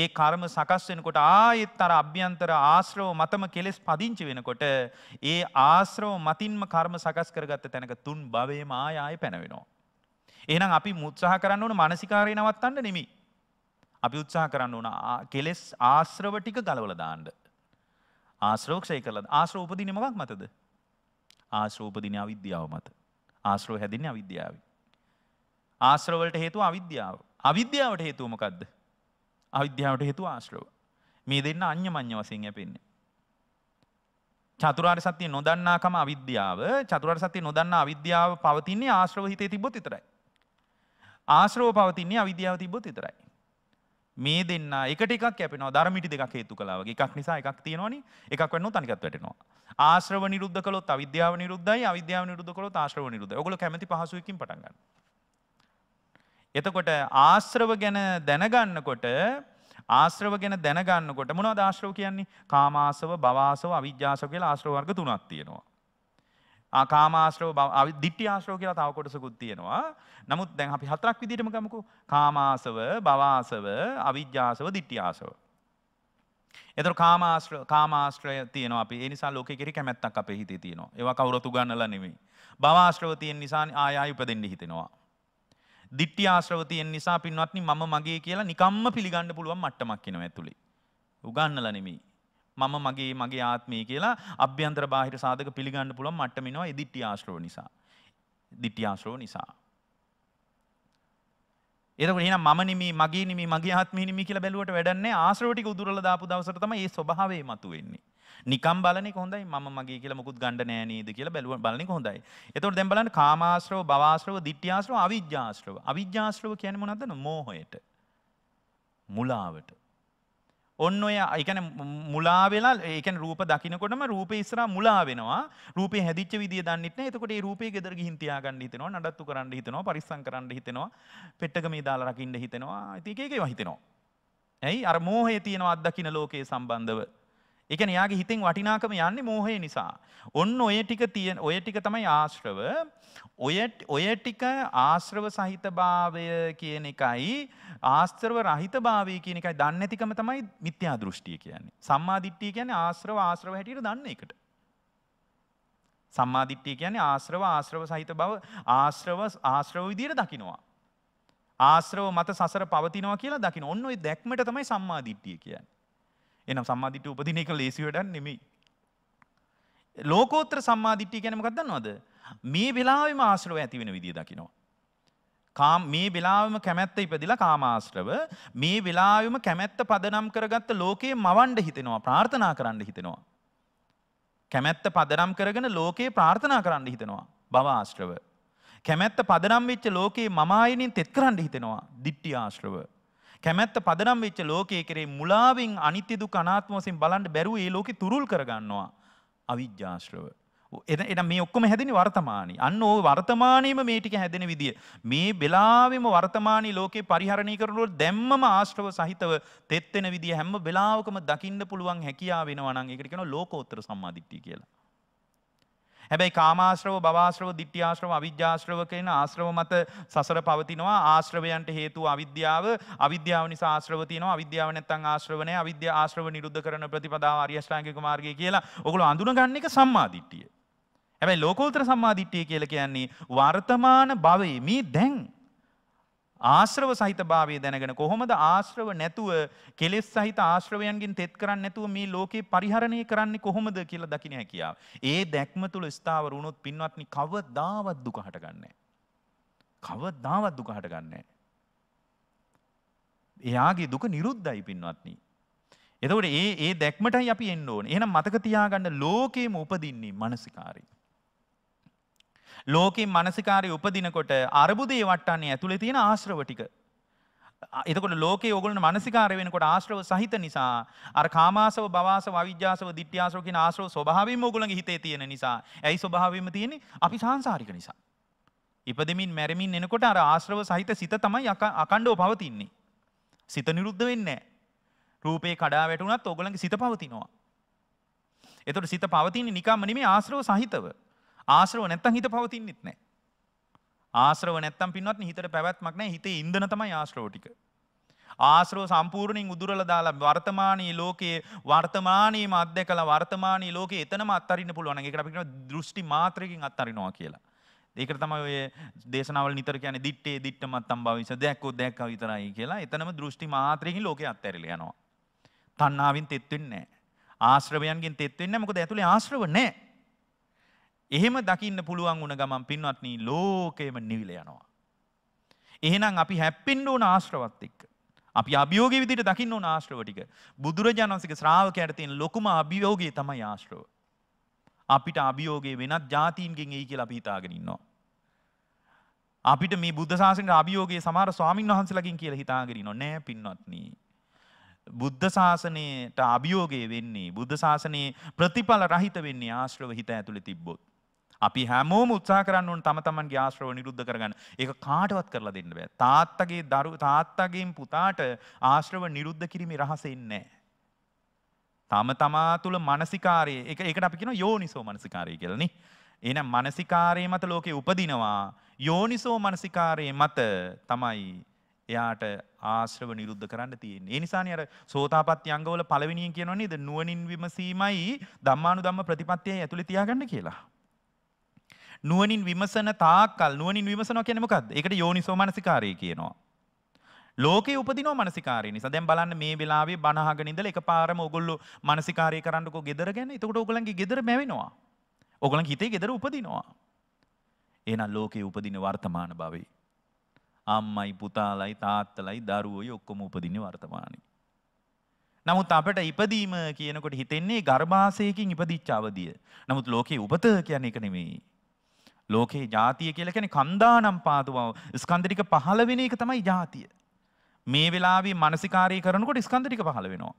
ඒ කර්ම සකස් වෙනකොට ආයෙත් අර අභ්‍යන්තර ආශ්‍රව මතම කෙලෙස් පදිංචි වෙනකොට ඒ ආශ්‍රව මතින්ම කර්ම සකස් කරගත්ත තැනක තුන් භවයේම ආය ආය පැනවෙනවා. එහෙනම් අපි උත්සාහ කරන්න ඕන මානසිකාරය නවත්තන්න නෙමෙයි. අපි උත්සාහ කරන්න ඕන කෙලෙස් ආශ්‍රව ටික ගලවලා දාන්න. ආශ්‍රෝක්ෂය කරලා ආශ්‍රව උපදින්නේ මොකක් මතද? ආශ්‍රව උපදින්නේ අවිද්‍යාව මත. ආශ්‍රව හැදින්නේ අවිද්‍යාවයි. ආශ්‍රවලට හේතුව අවිද්‍යාව. අවිද්‍යාවට හේතුව මොකද්ද? අවිද්‍යාවට හේතුව ආශ්‍රව. මේ දෙන්න අඤ්ඤමඤ්ඤ වශයෙන් යැපෙන්නේ. චතුරාර්ය සත්‍ය නොදන්නාකම අවිද්‍යාව, චතුරාර්ය සත්‍ය නොදන්නා අවිද්‍යාව පවතින්නේ ආශ්‍රව හිතේ තිබ්බොත් විතරයි. ආශ්‍රව පවතින්නේ අවිද්‍යාව තිබ්බොත් විතරයි. මේ දෙන්න එකට එකක් යැපෙනවා ධර්මිටි දෙකක් හේතු කළා වගේ. එකක් නිසා එකක් තියෙනවනේ. එකක් වෙන්නොත් අනිකත් වැටෙනවා. ආශ්‍රව නිරුද්ධ කළොත් අවිද්‍යාව නිරුද්ධයි, අවිද්‍යාව නිරුද්ධ කළොත් ආශ්‍රව නිරුද්ධයි. ඔයගොල්ලෝ කැමැති පහසුවකින් පටන් ගන්න. එතකොට ආශ්‍රව ගැන දැනගන්නකොට ආශ්‍රව ගැන දැනගන්නකොට මොනවද ආශ්‍රව කියන්නේ? කාමාශ්‍රව, භවආශ්‍රව, අවිජ්ජාශ්‍රව කියලා ආශ්‍රව වර්ග තුනක් තියෙනවා. ආ කාමාශ්‍රව, ditthi ආශ්‍රව කියලා තව කොටසකුත් තියෙනවා. නමුත් දැන් අපි හතරක් විදිහටම ගමුකෝ. කාමාශ්‍රව, භවආශ්‍රව, අවිජ්ජාශ්‍රව, ditthi ආශ්‍රව. එතකොට කාමාශ්‍රය කාමාශ්‍රය තියෙනවා අපි. ඒ නිසා ලෝකෙ කෙරෙහි කැමැත්තක් අපේ හිතේ තියෙනවා. ඒවා කවුරුත් උගන්නලා නෙමෙයි. භවආශ්‍රව තියෙන නිසා ආය ආය උපදින්න හිතෙනවා. දිට්ටි ආශ්‍රවතියෙන් නිසා පින්වත්නි මම මගේ කියලා නිකම්ම පිළිගන්න පුළුවන් මට්ටමක් එනවා ඇතුලේ. උගන්නලා නෙමෙයි. මම මගේ මගේ ආත්මය කියලා අභ්‍යන්තර බාහිර සාධක පිළිගන්න පුළුවන් මට්ටමිනවා ඒ දිට්ටි ආශ්‍රව නිසා. දිට්ටි ආශ්‍රව නිසා. එතකොට එහෙනම් මම නිමි මගේ නිමි මගේ ආත්මය නිමි කියලා බැලුවට වැඩක් නැහැ ආශ්‍රව ටික උදුරලා දාපු දවසට තමයි මේ ස්වභාවය මතුවෙන්නේ. නිකම් බලන කොඳයි ම මගේ කියල මුකුත් ගණඩ නෑනේද කියලා බැලුව බලන කොඳයි. එතොට දෙැබලන් කාමාශ්‍රව භවාශ්‍රව දිට්්‍යාශ්‍රව අවිද්‍යාශ්‍රව අවිද්‍යාශ්‍රව කියන මොනදන මෝහයට මුලාවට. ඔන්න ඔය එකන මුලාවෙලා ඒකන රූප දකිනකොටම රූප ඉස්ර මුලා වෙනවා රූප හැදිච විදි දන්නට එතකොට රූප ගෙදර හිතයාගන්න හිතනවා නඩත්තු කරන්න හිතනවා පරිසං කරන්න හිතනවා පෙට්ටක මේ දාල රකින්න හිතනවා ඇතිකේක වහිතනවා. ඇයි අර මෝහය තියෙනවා අත්දකින ලෝකයේ සම්බන්ධව එකන යාගේ හිතෙන් වටිනාකම යන්නේ මෝහය නිසා. ඔන්න ඔය ටික තියෙන් ඔය ටික තමයි ආශ්‍රව ඔය ටික ආශ්‍රව සහිතභාවය කියන එකයි ආස්ත්‍රව රහිත භාවය කියන එකයි දන්න ඇතිකම තමයි මිත්‍යා දෘෂ්ටිය කියන්නේ. සම්මාධිට්ටිය කියන ආශ්‍රව ආශ්‍රව හැටියට දන්න එකට. සම්මාධිට්ටිය කියන්නේ ආශ්‍රව ආශ්‍රව සහිත බව ආශ්‍රව ආශ්‍රව විදියට දකිනවා. ආශ්‍රව මත සසර පවතිනවා කියලා දකින ඔන්න ඔයි දැක්මට තමයි සම්මාධිට්ටිය කියන්නේ. එනම් සම්මාධිට උපදින එක ලේසි වැඩක් නෙමෙයි. ලෝකෝත්තර සම්මාදිට්ඨිය කියන්නේ මොකක්ද දන්නවද? මේ වෙලාවෙම ආශ්‍රව ඇති වෙන විදිය දකිනවා. කාම මේ වෙලාවෙම කැමැත්ත ඉපදිලා කාමාශ්‍රව මේ වෙලාවෙම කැමැත්ත පදනම් කරගත්ත ලෝකේ මවන්න හිතෙනවා ප්‍රාර්ථනා කරන්න හිතෙනවා. කැමැත්ත පදනම් කරගෙන ලෝකේ ප්‍රාර්ථනා කරන්න හිතෙනවා භව ආශ්‍රව. කැමැත්ත පදනම් වෙච්ච ලෝකේ මම ආයෙනින් තෙත් කරන්න හිතෙනවා දිට්ඨි ආශ්‍රව. කැමැත්ත පදනම් වෙච්ච ලෝකයේ කෙරේ මුලාවෙන් අනිත්‍ය දුක් අනාත්ම වශයෙන් බලන්න බැරුව ඒ ලෝකේ තුරුල් කරගන්නවා අවිජ්ජාශ්‍රව. එන මේ ඔක්කොම හැදෙන වර්තමානයේ. අන්න ඕ වර්තමානයේම මේ ටික හැදෙන විදිය. මේ වෙලාවෙම වර්තමානයේ ලෝකේ පරිහරණය කරනකොට දැම්මම ආශ්‍රව සහිතව තෙත් වෙන විදිය හැම වෙලාවකම දකින්න පුළුවන් හැකියාව වෙනවා නම් ඒකට කියනවා ලෝකෝත්තර සම්මාදිට්ඨිය කියලා. හැබැයි කාමාශ්‍රව භවාශ්‍රව දිට්ඨිආශ්‍රව අවිජ්ජාශ්‍රව කියන ආශ්‍රව මත සසර පවතිනවා ආශ්‍රවයන්ට හේතුව අවිද්‍යාව අවිද්‍යාව නිසා ආශ්‍රව තියෙනවා අවිද්‍යාව නැත්තම් ආශ්‍රව නැහැ අවිද්‍ය ආශ්‍රව නිරුද්ධ කරන ප්‍රතිපදාව ආර්ය අෂ්ටාංගික මාර්ගය කියලා ඔගොල්ලෝ අඳුනගන්න එක සම්මා දිට්ඨිය. හැබැයි ලෝකෝත්තර සම්මා දිට්ඨිය කියලා කියන්නේ වර්තමාන භවයේ මේ දැන් ආශ්‍රව සහිත භාවය දැනගෙන කොහොමද ආශ්‍රව නැතුව කෙලෙස් සහිත ආශ්‍රවයන්ගෙන් තෙත් කරන්න නැතුව මේ ලෝකේ පරිහරණය කරන්නේ කොහොමද කියලා දකින්න හැකියාව. ඒ දැක්ම තුල ස්ථාවර වුණොත් පින්වත්නි කවදාවත් දුක හටගන්නේ කවදාවත් දුක හටගන්නේ එයාගේ දුක නිරුද්ධයි පින්වත්නි. එතකොට ඒ ඒ දැක්මටයි අපි එන්න ඕනේ. එහෙනම් මතක තියාගන්න ලෝකේම උපදින්නේ මානසිකාරී. ලෝකින් මනසිකාරය උපදිනකොට අරබුදේ වට්ටන්නේ ඇතුළේ තියෙන ආශ්‍රව ටික. එතකොට ලෝකේ ඔගොල්ලෝ මානසිකාර වෙනකොට ආශ්‍රව සහිත නිසා අර කාමාසව බවාසව අවිජ්ජාසව ditthyaසව කියන ආශ්‍රව ස්වභාවයෙන්ම ඔගොල්ලන්ගේ හිතේ තියෙන නිසා ඇයි ස්වභාවයෙන්ම තියෙන්නේ අපි සාංශාරික නිසා ඉපදෙමින් මැරෙමින් එනකොට අර ආශ්‍රව සහිත සිත තමයි අකණ්ඩව පවතින්නේ සිත නිරුද්ධ වෙන්නේ රූපේ කඩා වැටුණත් ඔගොල්ලන්ගේ සිත පවතිනවා එතකොට සිත පවතින්නේ නිකම්ම නෙමෙයි ආශ්‍රව සහිතව ආශ්‍රව නැත්තම් හිත පවතින්නෙත් නැහැ. ආශ්‍රව නැත්තම් පින්වත්නි හිතට පැවැත්මක් නැහැ. හිතේ ඉන්ධන තමයි ආශ්‍රව ටික. ආශ්‍රව සම්පූර්ණයෙන් උදුරලා දාලා වර්තමානයේ ලෝකයේ වර්තමානයේම අත්දැකලා වර්තමානයේ ලෝකයේ එතනම අත්හරින්න පුළුවන්. ඒකට අපි කියනවා දෘෂ්ටි මාත්‍රකින් අත්හරිනවා කියලා. ඒකට තමයි ඔය දේශනාවල නිතර කියන්නේ දිත්තේ දිත්තමත්තම් භවිස දැක්කෝ දැක්කා විතරයි කියලා. එතනම දෘෂ්ටි මාත්‍රකින් ලෝකේ අත්හැරිලා යනවා. තණ්හාවෙන් තෙත් වෙන්නේ නැහැ. ආශ්‍රවයන්ගෙන් තෙත් වෙන්නේ නැහැ. මොකද ඇතුලේ ආශ්‍රව නැහැ. එහෙම දකින්න පුළුවන් වුණ ගමන් පින්වත්නී ලෝකයම නිවිල යනවා. එහෙනම් අපි හැප්පෙන්න ඕන ආශ්‍රවත් එක්ක. අපි අභියෝගයේ විදිහට දකින්න ඕන ආශ්‍රව ටික. බුදුරජාණන් වහන්සේගේ ශ්‍රාවකයාට තියෙන ලොකුම අභියෝගය තමයි ආශ්‍රව. අපිට අභියෝගේ වෙනත් ජාතීන්ගෙන් එයි කියලා අපි හිතාගෙන ඉන්නවා. අපිට මේ බුද්ධ ශාසනයේ අභියෝගයේ සමහර ස්වාමින් වහන්සේලාගෙන් කියලා හිතාගෙන ඉන්නෝ නෑ පින්වත්නි. බුද්ධ ශාසනයට අභියෝගය වෙන්නේ බුද්ධ ශාසනයේ ප්‍රතිඵල රහිත වෙන්නේ ආශ්‍රව හිත ඇතුලේ තිබ්බොත්. අපි හැමෝම උත්සාහ කරන්න ඕන තම තමන්ගේ ආශ්‍රව නිරුද්ධ කරගන්න. ඒක කාටවත් කරලා දෙන්න බෑ. තාත්තගේ දරු තාත්තගෙන් පුතාට ආශ්‍රව නිරුද්ධ කිරීමේ රහස ඉන්නේ තම තමා තුළ මානසිකාරය ඒක ඒකට අපි කියනවා යෝනිසෝ මානසිකාරය කියලා නේ. එහෙනම් මානසිකාරය මත ලෝකේ උපදිනවා. යෝනිසෝ මානසිකාරය මත තමයි එයාට ආශ්‍රව නිරුද්ධ කරන්න තියෙන්නේ. ඒ නිසානේ අර සෝතාපට්ටි අංගවල පළවෙනියෙන් කියනවනේ ද නුවණින් විමසීමයි ධම්මානුධම්ම ප්‍රතිපත්තියේ ඇතුලේ තියාගන්න කියලා. නුවනින් විමසන තාක්කල් නුවනින් විමසනෝ කියනමකක්ද එකට යෝනිසෝ මනසිකාරය කියනවා. ලෝක උපදිනෝ මනසිකාරය නිසා දැන් බලන්න මේ වෙලාවේ බණහගෙන ඉඳලා එකපාරම ඕගොල්ලෝ මනසිකාරය කරන්නකෝ ගෙදර ගැන. එතකොට ඕගොල්ලන්ගේ ගෙදර මැවෙනවා. ඕගොල්ලන්ගේ හිතේ ගෙදර උපදිනවා. එහෙනම් ලෝකේ උපදින වර්තමාන භවයේ අම්මයි පුතාලයි තාත්තලයි දරුවෝයි ඔක්කොම උපදින වර්තමානයේ. නමුත් අපට ඉපදීම කියනකොට හිතෙන්නේ ගර්භාෂයකින් ඉපදිච්ච අවදිය. නමුත් ලෝකේ උපත කියන්නේ ඒක නෙමෙයි. ලෝකේ ජාතිය කියලා කියන්නේ කන්දානම් පාදුවව. ස්කන්ධ ටික 15 වෙන එක තමයි ජාතිය. මේ වෙලාවේ මානසිකාරය කරනකොට ස්කන්ධ ටික 15 වෙනවා.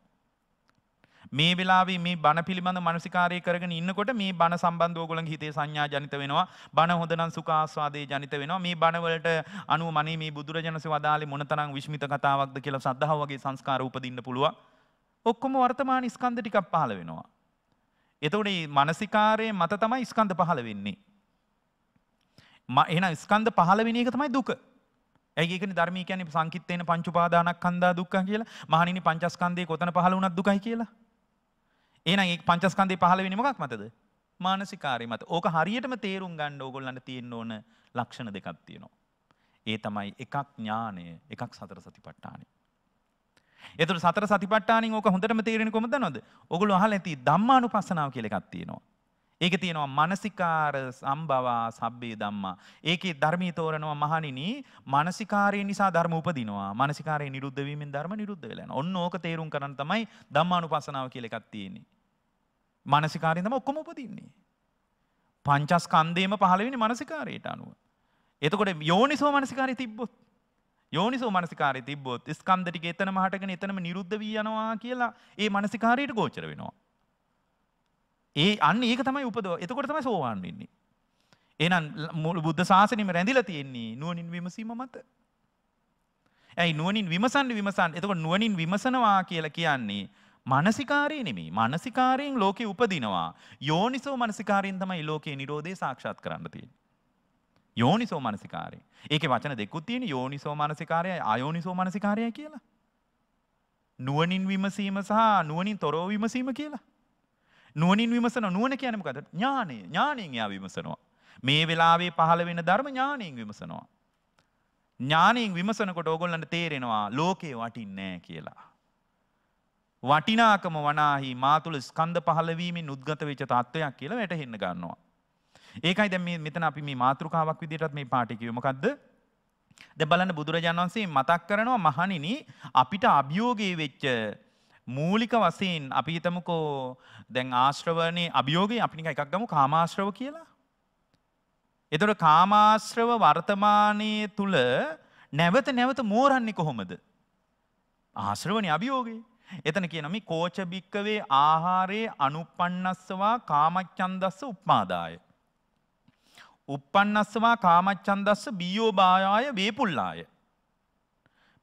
මේ වෙලාවේ මේ බණ පිළිබඳ මානසිකාරය කරගෙන ඉන්නකොට මේ බණ සම්බන්ධව ඕගොල්ලන්ගේ හිතේ සංඥා ජනිත වෙනවා. බණ හොඳ නම් සුඛ ආස්වාදේ ජනිත වෙනවා. මේ බණ වලට අනුව මනේ මේ බුදුරජාණන්සේ වදාළේ මොනතරම් විශ්මිත කතාවක්ද කියලා සද්ධාව වගේ සංස්කාර උපදින්න පුළුවන්. ඔක්කොම වර්තමාන ස්කන්ධ ටිකක් පහළ වෙනවා. එතකොට මේ මානසිකාරයේ මත තමයි ස්කන්ධ පහළ වෙන්නේ. එන ස්කන්ද පහලවෙනි එක තමයි දුක. ඒක ධර්මී කියන සංකිත්තයන පංචුපාදානක් කන්දා දුක්ක කියලා මහනිනි පංචස්කන්දය කොතන පහල වනත් දුකයි කියලා. ඒන ඒ පංචස්කන්දය පහලවෙනිමක් මතද. මානසිකාරය මත ඕක හරියටම තේරුම් ගණ්ඩ ඕගොල්ලන්න තියෙන්න්න ඕන ලක්ෂණ දෙකක් තියෙනවා. ඒ තමයි එකක් ඥානය එකක් සතර සති පට්ටානය. එතුර සතර සතිපට්ටානින් ඕක හොඳටම තේරෙන කොමද නොද ඔගොලු හල ඇති දම්මානු පසනාව කියලෙකක් තියෙනවා. ඒක තියෙනවා මානසිකාර සම්භවා සබ්බේ ධම්මා. ඒකේ ධර්මී තෝරනවා මහණෙනි මානසිකාරය නිසා ධර්ම උපදිනවා. මානසිකාරය නිරුද්ධ වීමෙන් ධර්ම නිරුද්ධ වෙලා යනවා. ඔන්න ඕක තේරුම් ගන්න තමයි ධම්මානුපස්සනාව කියලා එකක් තියෙන්නේ. මානසිකාරයෙන් තමයි ඔක්කොම උපදින්නේ. පංචස්කන්ධයේම පහළ වෙන්නේ මානසිකාරයට අනුව. එතකොට යෝනිසෝ මානසිකාරය තිබ්බොත් යෝනිසෝ මානසිකාරය තිබ්බොත් ස්කන්ධ ටික එතනම හටගෙන එතනම නිරුද්ධ වී යනවා කියලා ඒ මානසිකාරයට ගෝචර වෙනවා. ඒ අන්න ඒක තමයි උපදව එතකොට තමයි සෝවාන් වෙන්නේ. එහෙනම් මුළු බුද්ධ ශාසනයම රැඳිලා තියෙන්නේ නුවණින් විමසීම මත. ඇයි නුවණින් විමසන්න විමසන්න. එතකොට නුවණින් විමසනවා කියලා කියන්නේ මානසිකාරය නෙමෙයි. මානසිකාරයෙන් ලෝකේ උපදිනවා. යෝනිසෝ මානසිකාරයෙන් තමයි ලෝකේ Nirodhe සාක්ෂාත් කරන්න තියෙන්නේ. යෝනිසෝ මානසිකාරය. ඒකේ වචන දෙකක් තියෙන යෝනිසෝ මානසිකාරයයි අයෝනිසෝ මානසිකාරයයි කියලා. නුවණින් විමසීම සහ නුවණින් තොරව විමසීම කියලා. නුවනින් විමසන නුවන කියනමකද ඥානය ඥානයෙන් යා විමසනවා. මේ වෙලාවේ පහළ වෙන ධර්ම ඥානයෙන් විමසනවා. ඥානයෙන් විමසනකොට ඕගොල්ලන්ට තේරෙනවා ලෝකේ වටින්නේ කියලා. වටිනාකම වනාහි මාතුළ ස්කන්ධ පහළවීමෙන් උද්ගත වෙච්ච තත්ත්වයක් කියලා වැටහෙන්න ගන්නවා. ඒකයි දැන් මේ මෙතන අපි මේ මාතෘකාවක් විදිහටත් මේ පාඩේ කිව්වේ මොකද්ද? දැන් බලන්න බුදුරජාණන් වහන්සේ මතක් කරනවා මහණෙනි අපිට අභියෝගී වෙච්ච මූලික වසයෙන් අපි හිතමකෝ දැන් ආශ්‍රවනය අභියෝගය අපිනික එකක් දමු කාමාශ්‍රව කියලා. එතොට කාමාශ්‍රව වර්තමානය තුළ නැවත නැවත මෝරන්නේ කොහොමද. ආශ්‍රවනය අභියෝගී. එතන කියනම කෝචභික්කවේ ආහාරයේ අනුපන්නස්සවා කාමච්චන්දස්ස උප්මාදාය. උප්පන්නස්සවා කාමච්චන්දස්ස බියෝභායාය වේපුල්ලාය.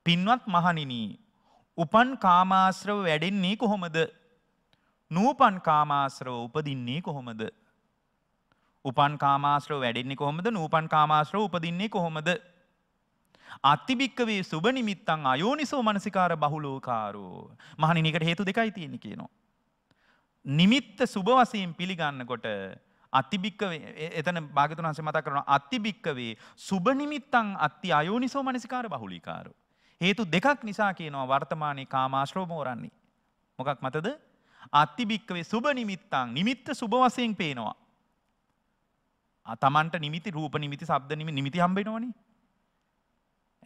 පින්වත් මහනිනී උපන් කාමාශ්‍රව වැඩෙන්නේ කොහොමද? නූපන් කාමාශ්‍රව උපදින්නේ කොහොමද? උපන් කාමාශ්‍රව වැඩෙන්නේ කොහොමද? නූපන් කාමාශ්‍රව උපදින්නේ කොහොමද? අතිබික්කවේ සුබ නිමිත්තං අයෝනිසෝ මනසිකාර බහුලෝකාරෝ. මහණෙනි එකට හේතු දෙකයි තියෙන්නේ කියනවා. නිමිත්ත සුබ වශයෙන් පිළිගන්නකොට අතිබික්කවේ එතන භාගතුන් වහන්සේ මතක් කරනවා අතිබික්කවේ සුබ නිමිත්තං අත්ති අයෝනිසෝ මනසිකාර බහුලීකාරෝ. හේතු දෙකක් නිසා කියනවා වර්තමානයේ කාමාශ්‍රව මෝරන්නේ. මොකක් මතද? අත්තිභික්කවේ සුබ නිමිත්තං නිමිත්ත සුබ වශයෙන් පේනවා. තමන්ට නිමිති රූප නිමිති ශබ්ද නිමි නිමිති හම්බෙනවනේ.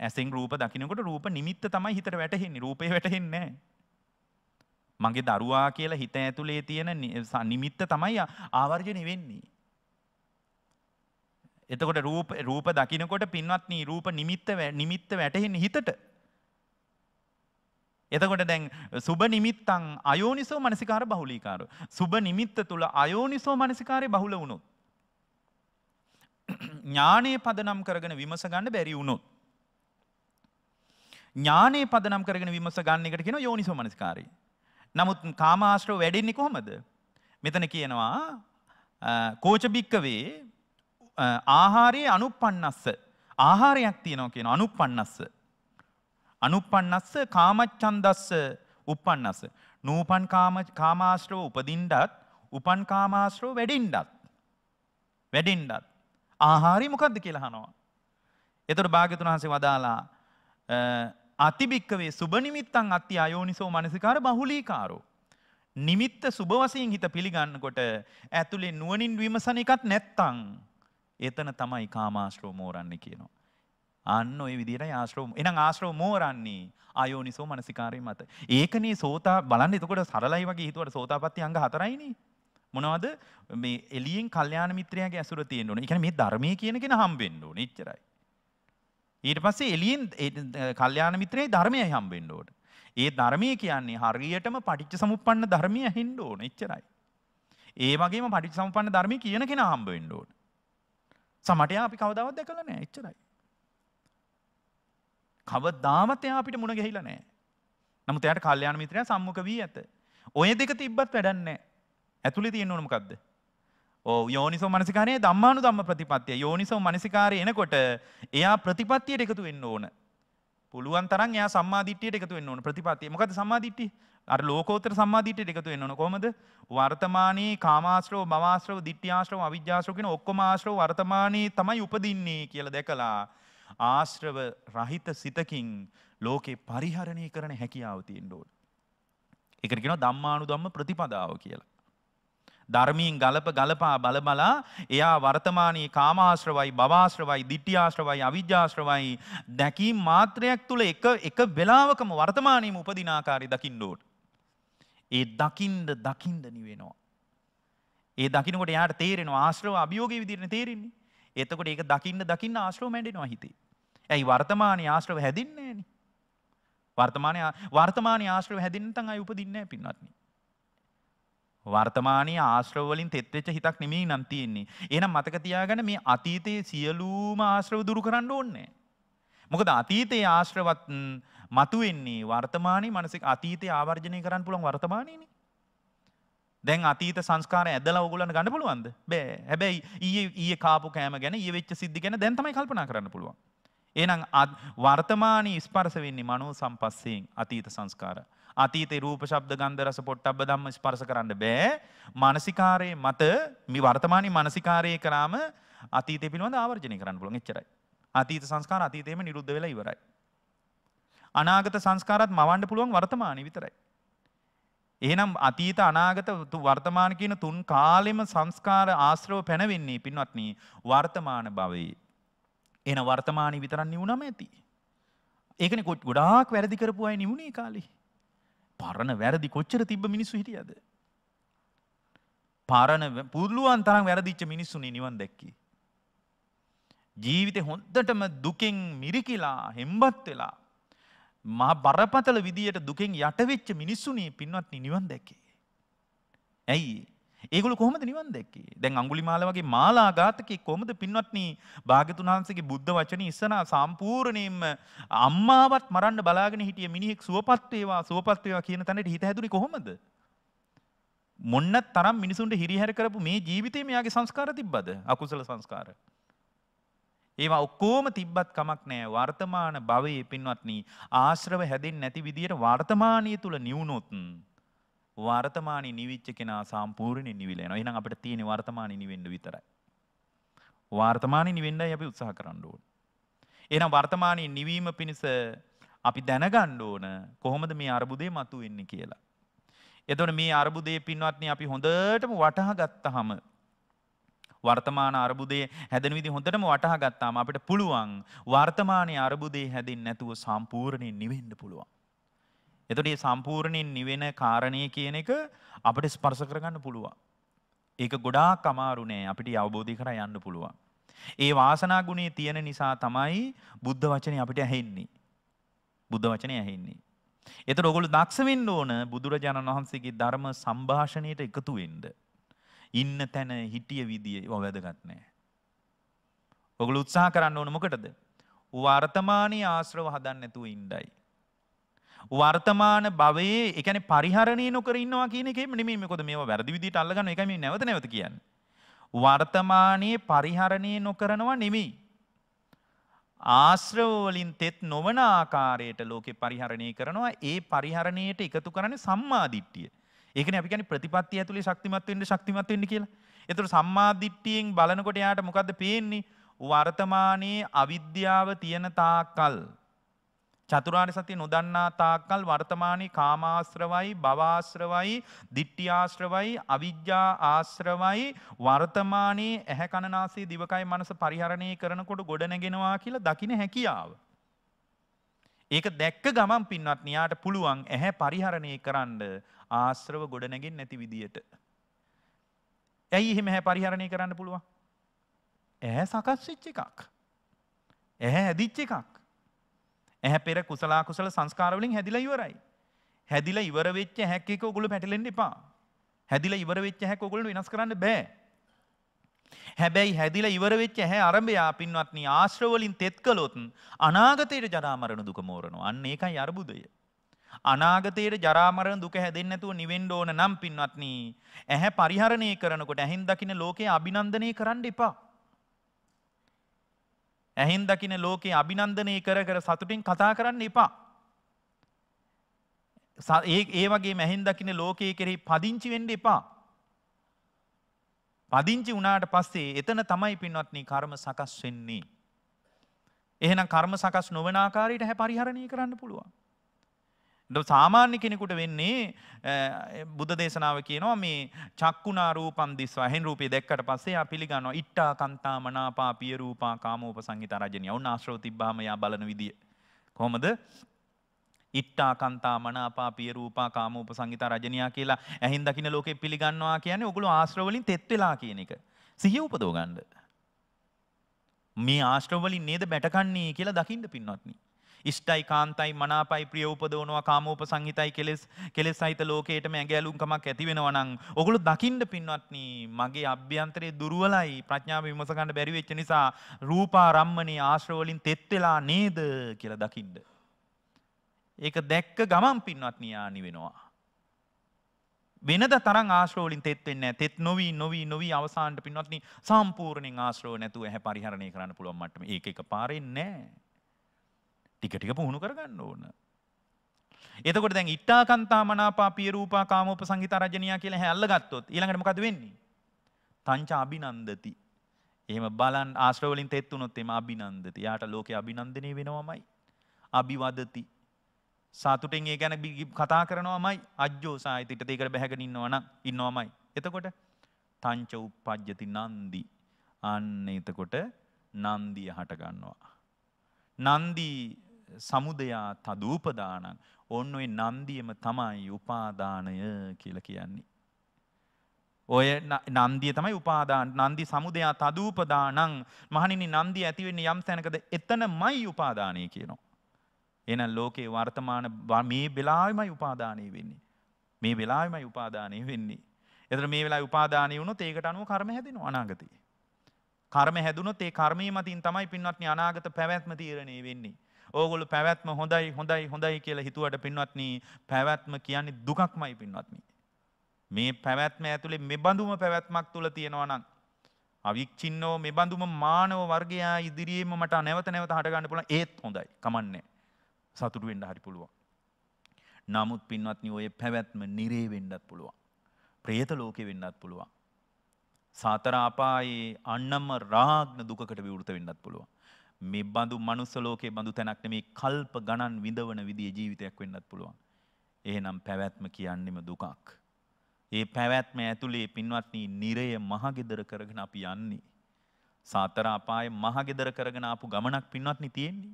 ඇසෙන් රූප දකින්නකොට රූප නිමිත්ත තමයි හිතට වැටහෙන්නේ. රූපේ වැටහෙන්නේ නැහැ. මගේ දරුවා කියලා හිත ඇතුලේ තියෙන නිමිත්ත තමයි ආවර්ජනය වෙන්නේ. එතකොට රූප රූප දකින්නකොට පින්වත්නි රූප නිමිත්ත නිමිත්ත වැටහෙන්නේ හිතට. එතකොට දැන් සුබ නිමිත්තං අයෝනිසෝ මනසිකාර බහුලීකාර. සුබ නිමිත්ත තුළ අයෝනිසෝ මනසිකාරය බහුල වුණොත්. ඥානයේ පදනම් කරගෙන විමස ගන්න බැරි වුණොත්. ඥානයේ පදනම් කරගෙන විමස ගන්න එකට කියන යෝනිසෝ මනසිකාරී. නමුත් කාමාශ්‍රව වැඩෙන්නේ කොහොමද? මෙතන කියනවා කෝච භික්කවේ ආහාරයේ අනුපන්නස්ස ආහාරයක් තියෙනවා කියන අනුපන්නස්ස අනුප්පන්නස්ස කාමච්ඡන්දස්ස උප්පන්නස්ස. නූපන් කාමාශ්‍රව උපදින්ඩත් උපන් කාමාශ්‍රව වැඩින්ඩත්. වැඩින්ඩත්. ආහාරි මොකක්ද කියලහනවා. එතට භාගතුන් වහන්සේ වදාලා අතිභික්කවේ සුභනිමිත්තන් අත්ති අයෝනිසෝ මනසිකාර බහුලිකාරෝ. නිමිත්ත සුභවසයෙන් හිත පිළිගන්නකොට ඇතුළේ නුවනින් විමසන එකත් නැත්තං. එතන තමයි කාමාශ්‍රෝ මෝරන්න කියනවා. අන්න ඔය විදිහට ආශ්‍රව එහෙනම් ආශ්‍රව මෝරන්නේ ආයෝනිසෝ මනසිකාරය මත. ඒකනේ සෝතා බලන්න එතකොට සරලයි වගේ හිතුවට සෝතාපට්ටි අංග හතරයිනේ. මොනවද මේ එළියෙන් කල්යාණ මිත්‍රයාගේ ඇසුර තියෙන්න ඕනේ. ඒ කියන්නේ මේ ධර්මයේ කියන කෙනා හම්බෙන්න ඕනේ. එච්චරයි. ඊට පස්සේ එළියෙන් කල්යාණ මිත්‍රයයි ධර්මයයි හම්බෙන්න ඕනේ. ඒ ධර්මයේ කියන්නේ හරියටම පටිච්ච සමුප්පන්න ධර්මය හෙන්න ඕනේ. එච්චරයි. ඒ වගේම පටිච්ච සමුප්පන්න ධර්මයේ කියන කෙනා හම්බෙන්න ඕනේ. සමටයා අපි කවදාවත් දැකලා නැහැ. එච්චරයි. කවදාවත් එයා අපිට මුණ ගැහිලා නෑ. නමුත් එයාට කල්යාණ මිත්‍රයා සම්මුඛ වී ඇත. ඔය දෙක තිබ්බත් වැඩක් නෑ. ඇතුලේ තියෙන්න ඕන මොකද්ද? ඕ යෝනිසෝ මනසිකාරයේ ධම්මානු ධම්ම ප්‍රතිපත්තිය. යෝනිසෝ මනසිකාරය එනකොට එයා ප්‍රතිපත්තියට එකතු වෙන්න ඕන. පුළුවන් තරම් එයා සම්මාදිට්ඨියට එකතු වෙන්න ඕන ප්‍රතිපත්තිය. මොකද සම්මාදිට්ඨිය? අර ලෝකෝත්තර සම්මාදිට්ඨියට එකතු වෙන්න ඕන කොහමද? වර්තමානයේ කාමාශ්‍රව, භවආශ්‍රව, ditthිආශ්‍රව, අවිජ්ජාශ්‍රව කියන ඔක්කොම ආශ්‍රව වර්තමානයේ තමයි උපදින්නේ කියලා දැකලා ආශ්‍රව රහිත සිතකින් ලෝකේ පරිහරණය කරන හැකියාව තියෙන්න ඕන. ඒකට කියනවා ධම්මානුධම්ම ප්‍රතිපදාව කියලා. ධර්මයෙන් ගලප ගලපා බලබලා එයා වර්තමානයේ කාමාශ්‍රවයි භවාශ්‍රවයි දිට්ඨිආශ්‍රවයි අවිජ්ජාශ්‍රවයි දැකීම් මාත්‍රයක් තුල එක එක වෙලාවකම වර්තමානයේම උපදින ආකාරය දකින්න ඕන. ඒ දකින්ද දකින්ද නිවෙනවා. ඒ දකින්නකොට එයාට තේරෙනවා ආශ්‍රව අභියෝගයේ විදිහට තේරෙන්නේ. එතකොට ඒක දකින්න දකින්න ආශ්‍රව මැඩෙනවා හිතේ. ඇයි වර්තමානයේ ආශ්‍රව හැදින්නේ නැහෙනි. වර්තමානයේ වර්තමානයේ ආශ්‍රව හැදින්න නම් අය උපදින්නේ නැහැ පින්වත්නි. වර්තමානයේ ආශ්‍රව වලින් තෙත් වෙච්ච හිතක් නෙමෙයි නම් තියෙන්නේ. එහෙනම් මතක තියාගන්න මේ අතීතයේ සියලුම ආශ්‍රව දුරු කරන්න ඕනේ. මොකද අතීතයේ ආශ්‍රවත් මතුවෙන්නේ වර්තමානයේ මානසික අතීතය ආවර්ජනය කරන්න පුළුවන් වර්තමානයේනේ. දැන් අතීත සංස්කාර ඇදල ඔගුලන්න ගන්න පුළුවන්ද බෑ හැබැයි ඒ ඒ කාපු කෑම ගැන ඒ වෙච්ච සිද්ධි ගැන දැන්තමයි කල්පනා කරන්න පුළුවන්. ඒනම් වර්තමානී ස්පර්ස වෙන්නේ මනෝ සම්පස්සයෙන් අතීත සංස්කාර. අතීත රූප ශබ්ද ගන්ධ රස පොට්ටබ්බ ධම්ම ස්පර්ශ කරන්න බෑ. මානසිකාරයේ මත මේ වර්තමානී මානසිකාරයේ කරාම අතීතය පිළිබඳ ආවර්ජනය කරන්න පුළුවන් එච්චරයි. අතීත සංස්කාර අතීතේම නිරුද්ධ වෙලා ඉවරයි. අනාගත සංස්කාරත් මවන්න පුළුවන් වර්තමානයේ විතරයි. එහෙනම් අතීත අනාගත වර්තමාන කියන තුන් කාලෙම සංස්කාර ආශ්‍රව පැනවෙන්නේ පින්වත්නි වර්තමාන භවයේ. එන වර්තමානයේ විතරක් නිවුනම ඇති. ඒකනේ ගොඩාක් වැරදි කරපු අය නිවුනේ කාලේ. පරණ වැරදි කොච්චර තිබ්බ මිනිස්සු හිටියද? පරණ පුළුවන් තරම් වැරදිච්ච මිනිස්සුනේ නිවන් දැක්කේ. ජීවිතේ හොඳටම දුකෙන් මිරිකිලා හෙම්බත් වෙලා මා බරපතල විදියට දුකෙන් යටවෙච්ච මිනිස්සුනේ පින්වත් නිවන් දැකේ. ඇයි ඒගොල කොහොමද නිවන් දැක්කේ දැන් අංගුලි මාල වගේ මාලා ගාතකෙ කොමද පින්වත්නී භාගතුන් වහන්සේගේ බුද්ධ වචන ඉස්සනා සම්පූර්ණයෙන්ම අම්මාවත් මරන්න බලාගෙන හිටිය මිනිහෙක් සුවපත් වේවා සුවපත් වේවා කියන තැනට හිත හැදුනේ කොහොමද මොන්න තරම් මිනිසුන්ට හිරිහැර කරපු මේ ජීවිතේ මෙයාගේ සංස්කාර තිබ්බද අකුසල සංස්කාර ඒවා ඔක්කෝම තිබ්බත් කමක් නෑ වර්තමාන භවයේ පින්වත්නී ආශ්‍රව හැදෙන් නැති විදියට වර්තමානය තුළ නිවුණොත්න්. වර්තමානි නිවිච්ච කෙනා සම්පූර්ණයෙන් නිවිලා එනවා. එහෙනම් අපිට තියෙන්නේ වර්තමානි නිවෙන්න විතරයි. වර්තමානයේ නිවෙන්නයි අපි උත්සාහ කරන්න ඕන. එහෙනම් වර්තමානයේ නිවීම පිණිස අපි දැනගන්න ඕන කොහොමද මේ අර්බුදේ මතුවෙන්නේ කියලා. එතකොට මේ අර්බුදේ පින්වත්නි අපි හොඳටම වටහා ගත්තාම වර්තමාන අරබුදේ හැදෙන විදිහ හොඳටම වටහා ගත්තාම අපිට පුළුවන් වර්තමානයේ අරබුදේ හැදෙන්නේ නැතුව සම්පූර්ණයෙන් නිවෙන්න පුළුවන්. එතකොට මේ සම්පූර්ණයෙන් නිවෙන කාරණේ කියන එක අපිට ස්පර්ශ කරගන්න පුළුවන්. ඒක ගොඩාක් අමාරු නෑ අපිට අවබෝධය කරා යන්න පුළුවන්. ඒ වාසනා ගුණේ තියෙන නිසා තමයි බුද්ධ වචනේ අපිට ඇහෙන්නේ. බුද්ධ වචනේ ඇහෙන්නේ. එතකොට ඔයගොල්ලෝ දක්ෂ වෙන්න ඕන බුදුරජාණන් වහන්සේගේ ධර්ම සංഭാෂණයට එකතු වෙන්න. ඉන්න තැන හිටිය විදිය ඒවා වැදගත් නෑ. ඔගොල්ලෝ උත්සාහ කරන්න ඕන මොකටද? වර්තමානයේ ආශ්‍රව හදන්න නැතුව ඉන්නයි. වර්තමාන භවයේ ඒ කියන්නේ පරිහරණය නොකර ඉන්නවා කියන එකෙම නෙමෙයි මේකද මේවා වැරදි විදිහට අල්ලගන්න එකයි මේ නැවත නැවත කියන්නේ. වර්තමානයේ පරිහරණය නොකරනවා නෙමෙයි. ආශ්‍රව වලින් තෙත් නොවන ආකාරයට ලෝකේ පරිහරණය කරනවා ඒ පරිහරණයට එකතු කරන්නේ සම්මාදිට්ඨිය. ඒකන අපි ගැන ප්‍රතිපත්ති ඇතුළි ශක්තිමත් වෙන්න ශක්තිමත් වෙන්න කියලා. එතකොට සම්මාදිට්ඨියෙන් බලනකොට යාට මොකද්ද පේන්නේ? වර්තමානයේ අවිද්‍යාව තියෙන තාක්කල් චතුරාර්ය සත්‍ය නොදන්නා තාක්කල් වර්තමානයේ කාමාශ්‍රවයි භවආශ්‍රවයි ditthියාශ්‍රවයි අවිජ්ජා ආශ්‍රවයි වර්තමානයේ ඇහැ කනනාසී දිවකයි මනස පරිහරණය කරනකොට ගොඩනගෙනවා කියලා දකින්න හැකියාව. ඒක දැක්ක ගමන් පින්වත් නියාට පුළුවන් ඇහැ පරිහරණය කරන්න ආශ්‍රව ගොඩනැගින් නැති විදියට. ඇයි එහෙම හැ පරිහරණය කරන්න පුළුවන්. ඇහැ සකස්වෙච්ච එකක්. ඇහැ හැදිච්ච එකක්. ඇහැ පෙර කුසලා කුසල සංස්කාරවලින් හැදිලා ඉවරයි. හැදිලා ඉවර වෙච්ච හැක් එක ඔගොල්ලෝ පැටලෙන්න එපා. හැදිලා ඉවර වෙච්ච හැක් ඔගොල්ලෝ වෙනස් කරන්න බෑ. හැබැයි හැදිල ඉවරවෙච්ච හැ අරඹයා පින්වත්නි ආශ්‍රවලින් තෙත් කළොත් අනාගතයට ජරාමරණ දුක මෝරනවා අන්න ඒකයි අර්බුදය. අනාගතයට ජරාමරණ දුක හැදෙන්නේ නැතුව නිවෙන්න ඕන නම් පින්වත්නි ඇහැ පරිහරණය කරනකොට ඇහෙන් දකින්න ලෝකේ අභිනන්දනය කරන්න එපා. ඇහෙන් දකින ලෝකේ අභිනන්දනය කර කර සතුටින් කතා කරන්න එපා. ඒ වගේ මැහෙන් දකින ලෝකයේ කෙරෙහි පදිංචි වෙන්න එපා. පදිංචි වුණාට පස්සේ එතන තමයි පින්වත්නි කර්ම සකස් වෙන්නේ. එහෙනම් කර්ම සකස් නොවන ආකාරයට හැ පරිහරණය කරන්න පුළුවන්. සාමාන්‍ය කෙනෙකුට වෙන්නේ බුද්ධ දේශනාව කියනවා මේ චක්කුණා රූපන් දිස්වා හෙන් රූපේ දැක්කට පස්සේ යා පිළිගන්නවා ඉට්ටා කන්තා මනාපා පිය රූපා කාමෝප සංහිත රජනිය. උන් ආශ්‍රව තිබ්බාම යා බලන විදිය. කොහොමද? ඉට්ටා කන්තා මනාපා පිය රූපා කාමෝප සංහිත රජනියා කියලා ඇහෙන් දකින්න ලෝකෙ පිළිගන්නවා කියන්නේ ඔගොල්ලෝ ආශ්‍රව වලින් තෙත් වෙලා කියන එක. සිහිය උපදව ගන්න. මේ ආශ්‍රව වලින් නේද බැටකන්නේ කියලා දකින්න පින්වත්නි. ඉෂ්ටයි කාන්තයි මනාපයි ප්‍රිය උපදවනවා කාමෝප සංහිතයි කෙලෙස් කෙලෙස් සහිත ලෝකයටම ඇඟැලුම්කමක් ඇති වෙනවා නම් ඔගොල්ලෝ දකින්න පින්වත්නි මගේ අභ්‍යන්තරයේ දුර්වලයි ප්‍රඥාව විමස ගන්න බැරි වෙච්ච නිසා රූපාරම්මනේ ආශ්‍රව වලින් තෙත් වෙලා නේද කියලා දකින්න. ඒක දැක්ක ගමන් පින්වත්නි ආනි වෙනවා. වෙනද තරම් ආශ්‍රෝලින් තෙත් වෙන්නේ නැහැ. තෙත් නොවි නොවි නොවි අවසානට පින්වත්නි සම්පූර්ණයෙන් ආශ්‍රව නැතුව ඇහැ පරිහරණය කරන්න පුළුවන් මට්ටම. ඒක එකපාරෙන් නැහැ. ටික ටික පුහුණු කරගන්න ඕන. එතකොට දැන් ඉට්ටාකන්තා මනාපා පියරූපා කාමෝප සංගීත රජනයා කියලා හැල්ල ගත්තොත් ඊළඟට මොකද වෙන්නේ? තංච අභිනන්දති. එහෙම බලන් ආශ්‍රවලින් තෙත් වුණොත් එම අභිනන්දති. යාට ලෝකේ අභිනන්දනය වෙනවමයි. අභිවදති. සතුටෙන් ඒ ගැන කතා කරනවමයි. අජ්ජෝ සාහිතිට ඒකට බැහැගෙන ඉන්නවනම් ඉන්නවමයි. එතකොට තංච උප්පජ්ජති නන්දි. අන්න එතකොට නන්දිය හට ගන්නවා. නන්දී සමුදයා තදූපදානන් ඔන්න ඔයි නන්දියම තමයි උපාදානය කියල කියන්නේ. ඔය නන්දිය තමයි උපාදාන නන්දි සමුදයා තදූපදානං මහනිනි නන්දිය ඇතිවෙන්න යම් තැනකද එතන මයි උපාදානය කියනවා. එන ලෝකේ වර්තමාන මේ වෙලාවමයි උපාදානය වෙන්නේ. මේ වෙලාවමයි උපාදානය වෙන්නේ. එතර මේ වෙලා උපාදානය වුණොත් ඒකට අනුව කර්ම හැදෙන අනාගතයේ. කර්ම හැදුනොත් ඒ කර්මය මතින් තමයි පින්වත්නි අනාගත පැවැත්ම තීරණය වෙන්නේ. ඕගොල්ලෝ පැවැත්ම හොඳයි හොඳයි හොඳයි කියලා හිතුවට පින්වත්නි පැවැත්ම කියන්නේ දුකක්මයි පින්වත්නි. මේ පැවැත්ම ඇතුලේ මෙබඳුම පැවැත්මක් තුල තියෙනවා නම් අවික්චින්නෝ මෙබඳුම මානව වර්ගයා ඉදිරියේම මට නැවත නැවත හට ගන්න පුළුවන් ඒත් හොඳයි. කමන්නේ. සතුටු වෙන්න හරි පුළුවන්. නමුත් පින්වත්නි ඔය පැවැත්ම නිරේ වෙන්නත් පුළුවන්. ප්‍රේත ලෝකේ වෙන්නත් පුළුවන්. සතර අපායේ අන්නම රාග්න දුකකට විවෘත වෙන්නත් පුළුවන්. මේ බඳු මනුස්සලෝකේ බඳු තැනක් නෙමේ කල්ප ගණන් විඳවන විදිහේ ජීවිතයක් වෙන්නත් පුළුවන්. එහෙනම් පැවැත්ම කියන්නෙම දුකක්. ඒ පැවැත්ම ඇතුලේ පින්වත්නි නිරය මහගෙදර කරගෙන අපි යන්නේ. සතර අපායේ මහගෙදර කරගෙන ආපු ගමනක් පින්වත්නි තියෙන්නේ.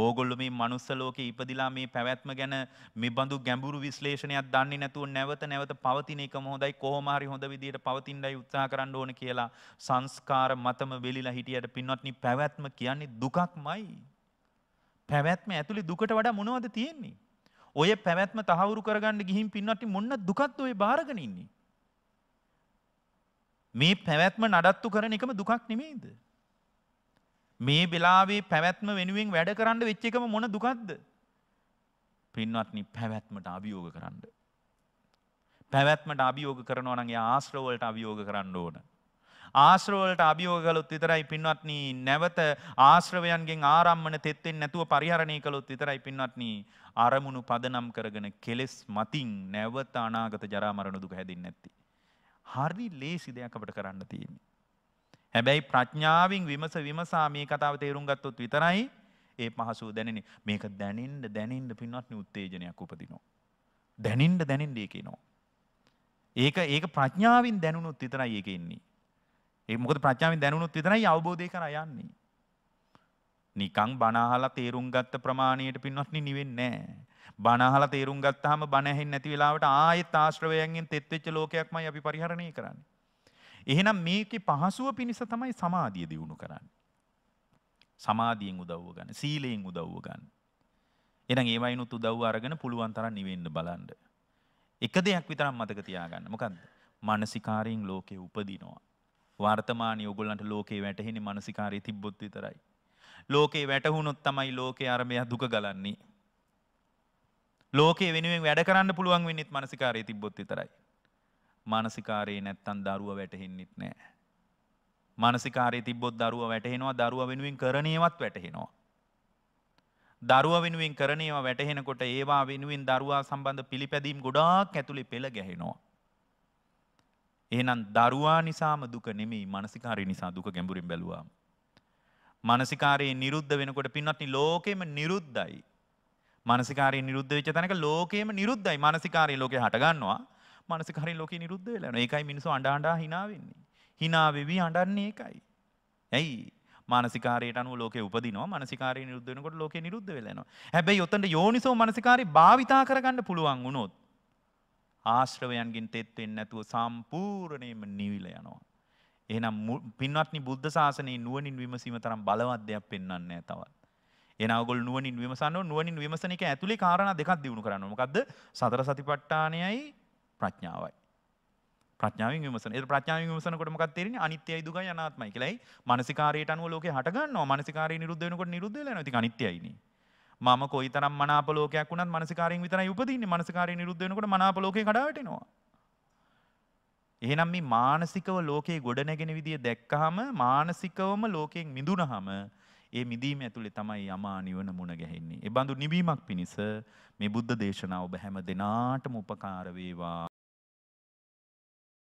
ඕගොල්ලො මේ මනුස්සලෝක ඉපදිලා මේ පැවැත්ම ගැන මේ බඳු ගැඹුරු විශ්ලේෂණයක් දන්නේ නැතුව නැවත නැවත පවතින එක හොඳයි කොහොමහරි හොඳ විදියට පවතින්නයි උත්සාහ කරන්න ඕන කියලා සංස්කාර මතම වෙලිලා හිටියට පින්වත්නි පැවැත්ම කියන්නේ දුකක්මයි. පැවැත්ම ඇතුළේ දුකට වඩා මොනවද තියෙන්නේ? ඔය පැවැත්ම තහවුරු කරගන්න ගිහින් පින්වත්නි මොන්න දුකත් ඔය බාරගෙන ඉන්නේ. මේ පැවැත්ම නඩත්තු කරන එකම දුකක් නෙමෙයිද? මේ වෙලාවේ පැවැත්ම වෙනුවෙන් වැඩ කරන්න වෙච්ච එකම මොන දුකක්ද? පින්වත්නි පැවැත්මට අභියෝග කරන්න. පැවැත්මට අභියෝග කරනවා නම් එයා ආශ්‍රව වලට අභියෝග කරන්න ඕන. ආශ්‍රවලට අභියෝග කළොත් විතරයි පින්වත්නි නැවත ආශ්‍රවයන්ගෙන් ආරම්මන තෙත්වෙන් නැතුව පරිහරණය කළොත් විතරයි පින්වත්නි අරමුණු පදනම් කරගෙන කෙලෙස් මතින් නැවත අනාගත ජරා මරණ දුක හැදෙන්නේ නැති. හරි ලේසි දෙයක් අපිට කරන්න තියෙන්නේ. හැබැයි ප්‍රඥාවෙන් විමස විමසා මේ කතාව තේරුම් ගත්තොත් විතරයි ඒ පහසුව දැනෙන්නේ. මේක දැනින්න දැනින්න පින්වත්නි උත්තේජනයක් උපදිනවා. දැනින්න දැනින්න ඒකේ නෝ. ඒක ඒක ප්‍රඥාවෙන් දැනුනොත් විතරයි ඒක එන්නේ. ඒ මොකද ප්‍රඥාවෙන් දැනුනොත් විතරයි අවබෝධය කරා යන්නේ. නිකං බණ අහලා තේරුම් ගත්ත ප්‍රමාණයට පින්වත්නි නිවෙන්නේ නැහැ. බණ අහලා තේරුම් ගත්තාම බණ ඇහෙන්නේ නැති වෙලාවට ආයෙත් ආශ්‍රවයෙන් තෙත් වෙච්ච ලෝකයක්මයි අපි පරිහරණය කරන්නේ. එහෙනම් මේකේ පහසුව පිණිස තමයි සමාධිය දියුණු කරන්නේ. සමාධියෙන් උදව්ව ගන්න, සීලයෙන් උදව්ව ගන්න. එහෙනම් ඒවයිනුත් උදව්ව අරගෙන පුළුවන් තරම් නිවෙන්න බලන්න. එක දෙයක් විතරක් මතක තියාගන්න. මොකද්ද? මානසිකාරයෙන් ලෝකේ උපදිනවා. වර්තමානයේ ඔයගොල්ලන්ට ලෝකේ වැටහෙන්නේ මානසිකාරයේ තිබ්බොත් විතරයි. ලෝකේ වැටහුනොත් තමයි ලෝකේ අරමයා දුක ගලන්නේ. ලෝකේ වෙනුවෙන් වැඩ කරන්න පුළුවන් වෙන්නේත් මානසිකාරයේ තිබ්බොත් විතරයි. මානසිකාරයේ නැත්තන් දරුව වැටහෙන්නෙත් නෑ. මානසිකාරයේ තිබ්බොත් දරුව වැටහෙනවා දරුව වෙනුවෙන් කරණයවත් වැටහෙනවා. දරුව වෙනුවෙන් කරණයව වැටහෙනකොට ඒවා වෙනුවෙන් දරුවා සම්බන්ධ පිළිපැදීම් ගොඩාක් ඇතුළේ පෙළ ගැහෙනවා. එහෙනම් දරුවා නිසාම දුක නෙමෙයි මානසිකාරය නිසා දුක ගැඹුරින් බැලුවාම. මානසිකාරයේ නිරුද්ධ වෙනකොට පින්වත්නි ලෝකෙම නිරුද්ධයි. මානසිකාරයේ නිරුද්ධ වෙච්ච තැනක ලෝකෙම නිරුද්ධයි. මානසිකාරයේ ලෝකේ හට ගන්නවා. මනසකරින් ලෝක නිරුද්ධ වෙලන ඒකයි මිනිසු අඩාඩා හිනාවෙන්නේ. හිනාවෙවී අඩන්නේ ඒකයි. ඇයි මානසිකාරයට අනු ලෝක උපදිනවා මනසිකාර නිරුද්ධනකොට ලෝක නිරුද්ධ වෙලනවා හැබැයි ඔොතට යෝනිසෝ මනසිකාරි භාවිතා කරගන්න පුළුවන් වුණොත්. ආශ්‍රවයන්ගින් තෙත්වෙන් නැතුව සම්පූර්ණයම නිවිල යනවා. එනම් පින්වත්නි බුද්ධ ශාසනයේ නුවනින් විමසීම තරම් බලවත්දයක් පෙන්වන්නේ තවත්. එනගොල් නුවනින් විමසන්න නුවනින් විමසනක ඇතුළි කාරණ දෙකක් දියුණු කරන්න මොකක්ද සතර සතිපට්ඨානයයි ප්‍රඥාවයි. ප්‍රඥාවෙන් විමසන. ඒක ප්‍රඥාවෙන් විමසනකොට මොකක්ද තේරෙන්නේ? අනිත්‍යයි දුකයි අනාත්මයි කියලායි. මානසිකාරයට අනුව ලෝකේ හට ගන්නවා. මානසිකාරය නිරුද්ධ වෙනකොට නිරුද්ධ වෙලා යනවා. ඉතින් අනිත්‍යයිනේ. මම කොයිතරම් මනාප ලෝකයක් වුණත් මානසිකාරයෙන් විතරයි උපදින්නේ. මානසිකාරය නිරුද්ධ වෙනකොට මනාප ලෝකේ කඩාවැටෙනවා. එහෙනම් මේ මානසිකව ලෝකේ ගොඩනැගෙන විදිය දැක්කහම මානසිකවම ලෝකයෙන් මිදුණහම ඒ මිදීම ඇතුලේ තමයි යමා නිවන මුණ ගැහෙන්නේ. ඒ බඳු නිවීමක් පිණිස මේ බුද්ධ දේශනාව ඔබ හැම දිනාටම උපකාර වේවා.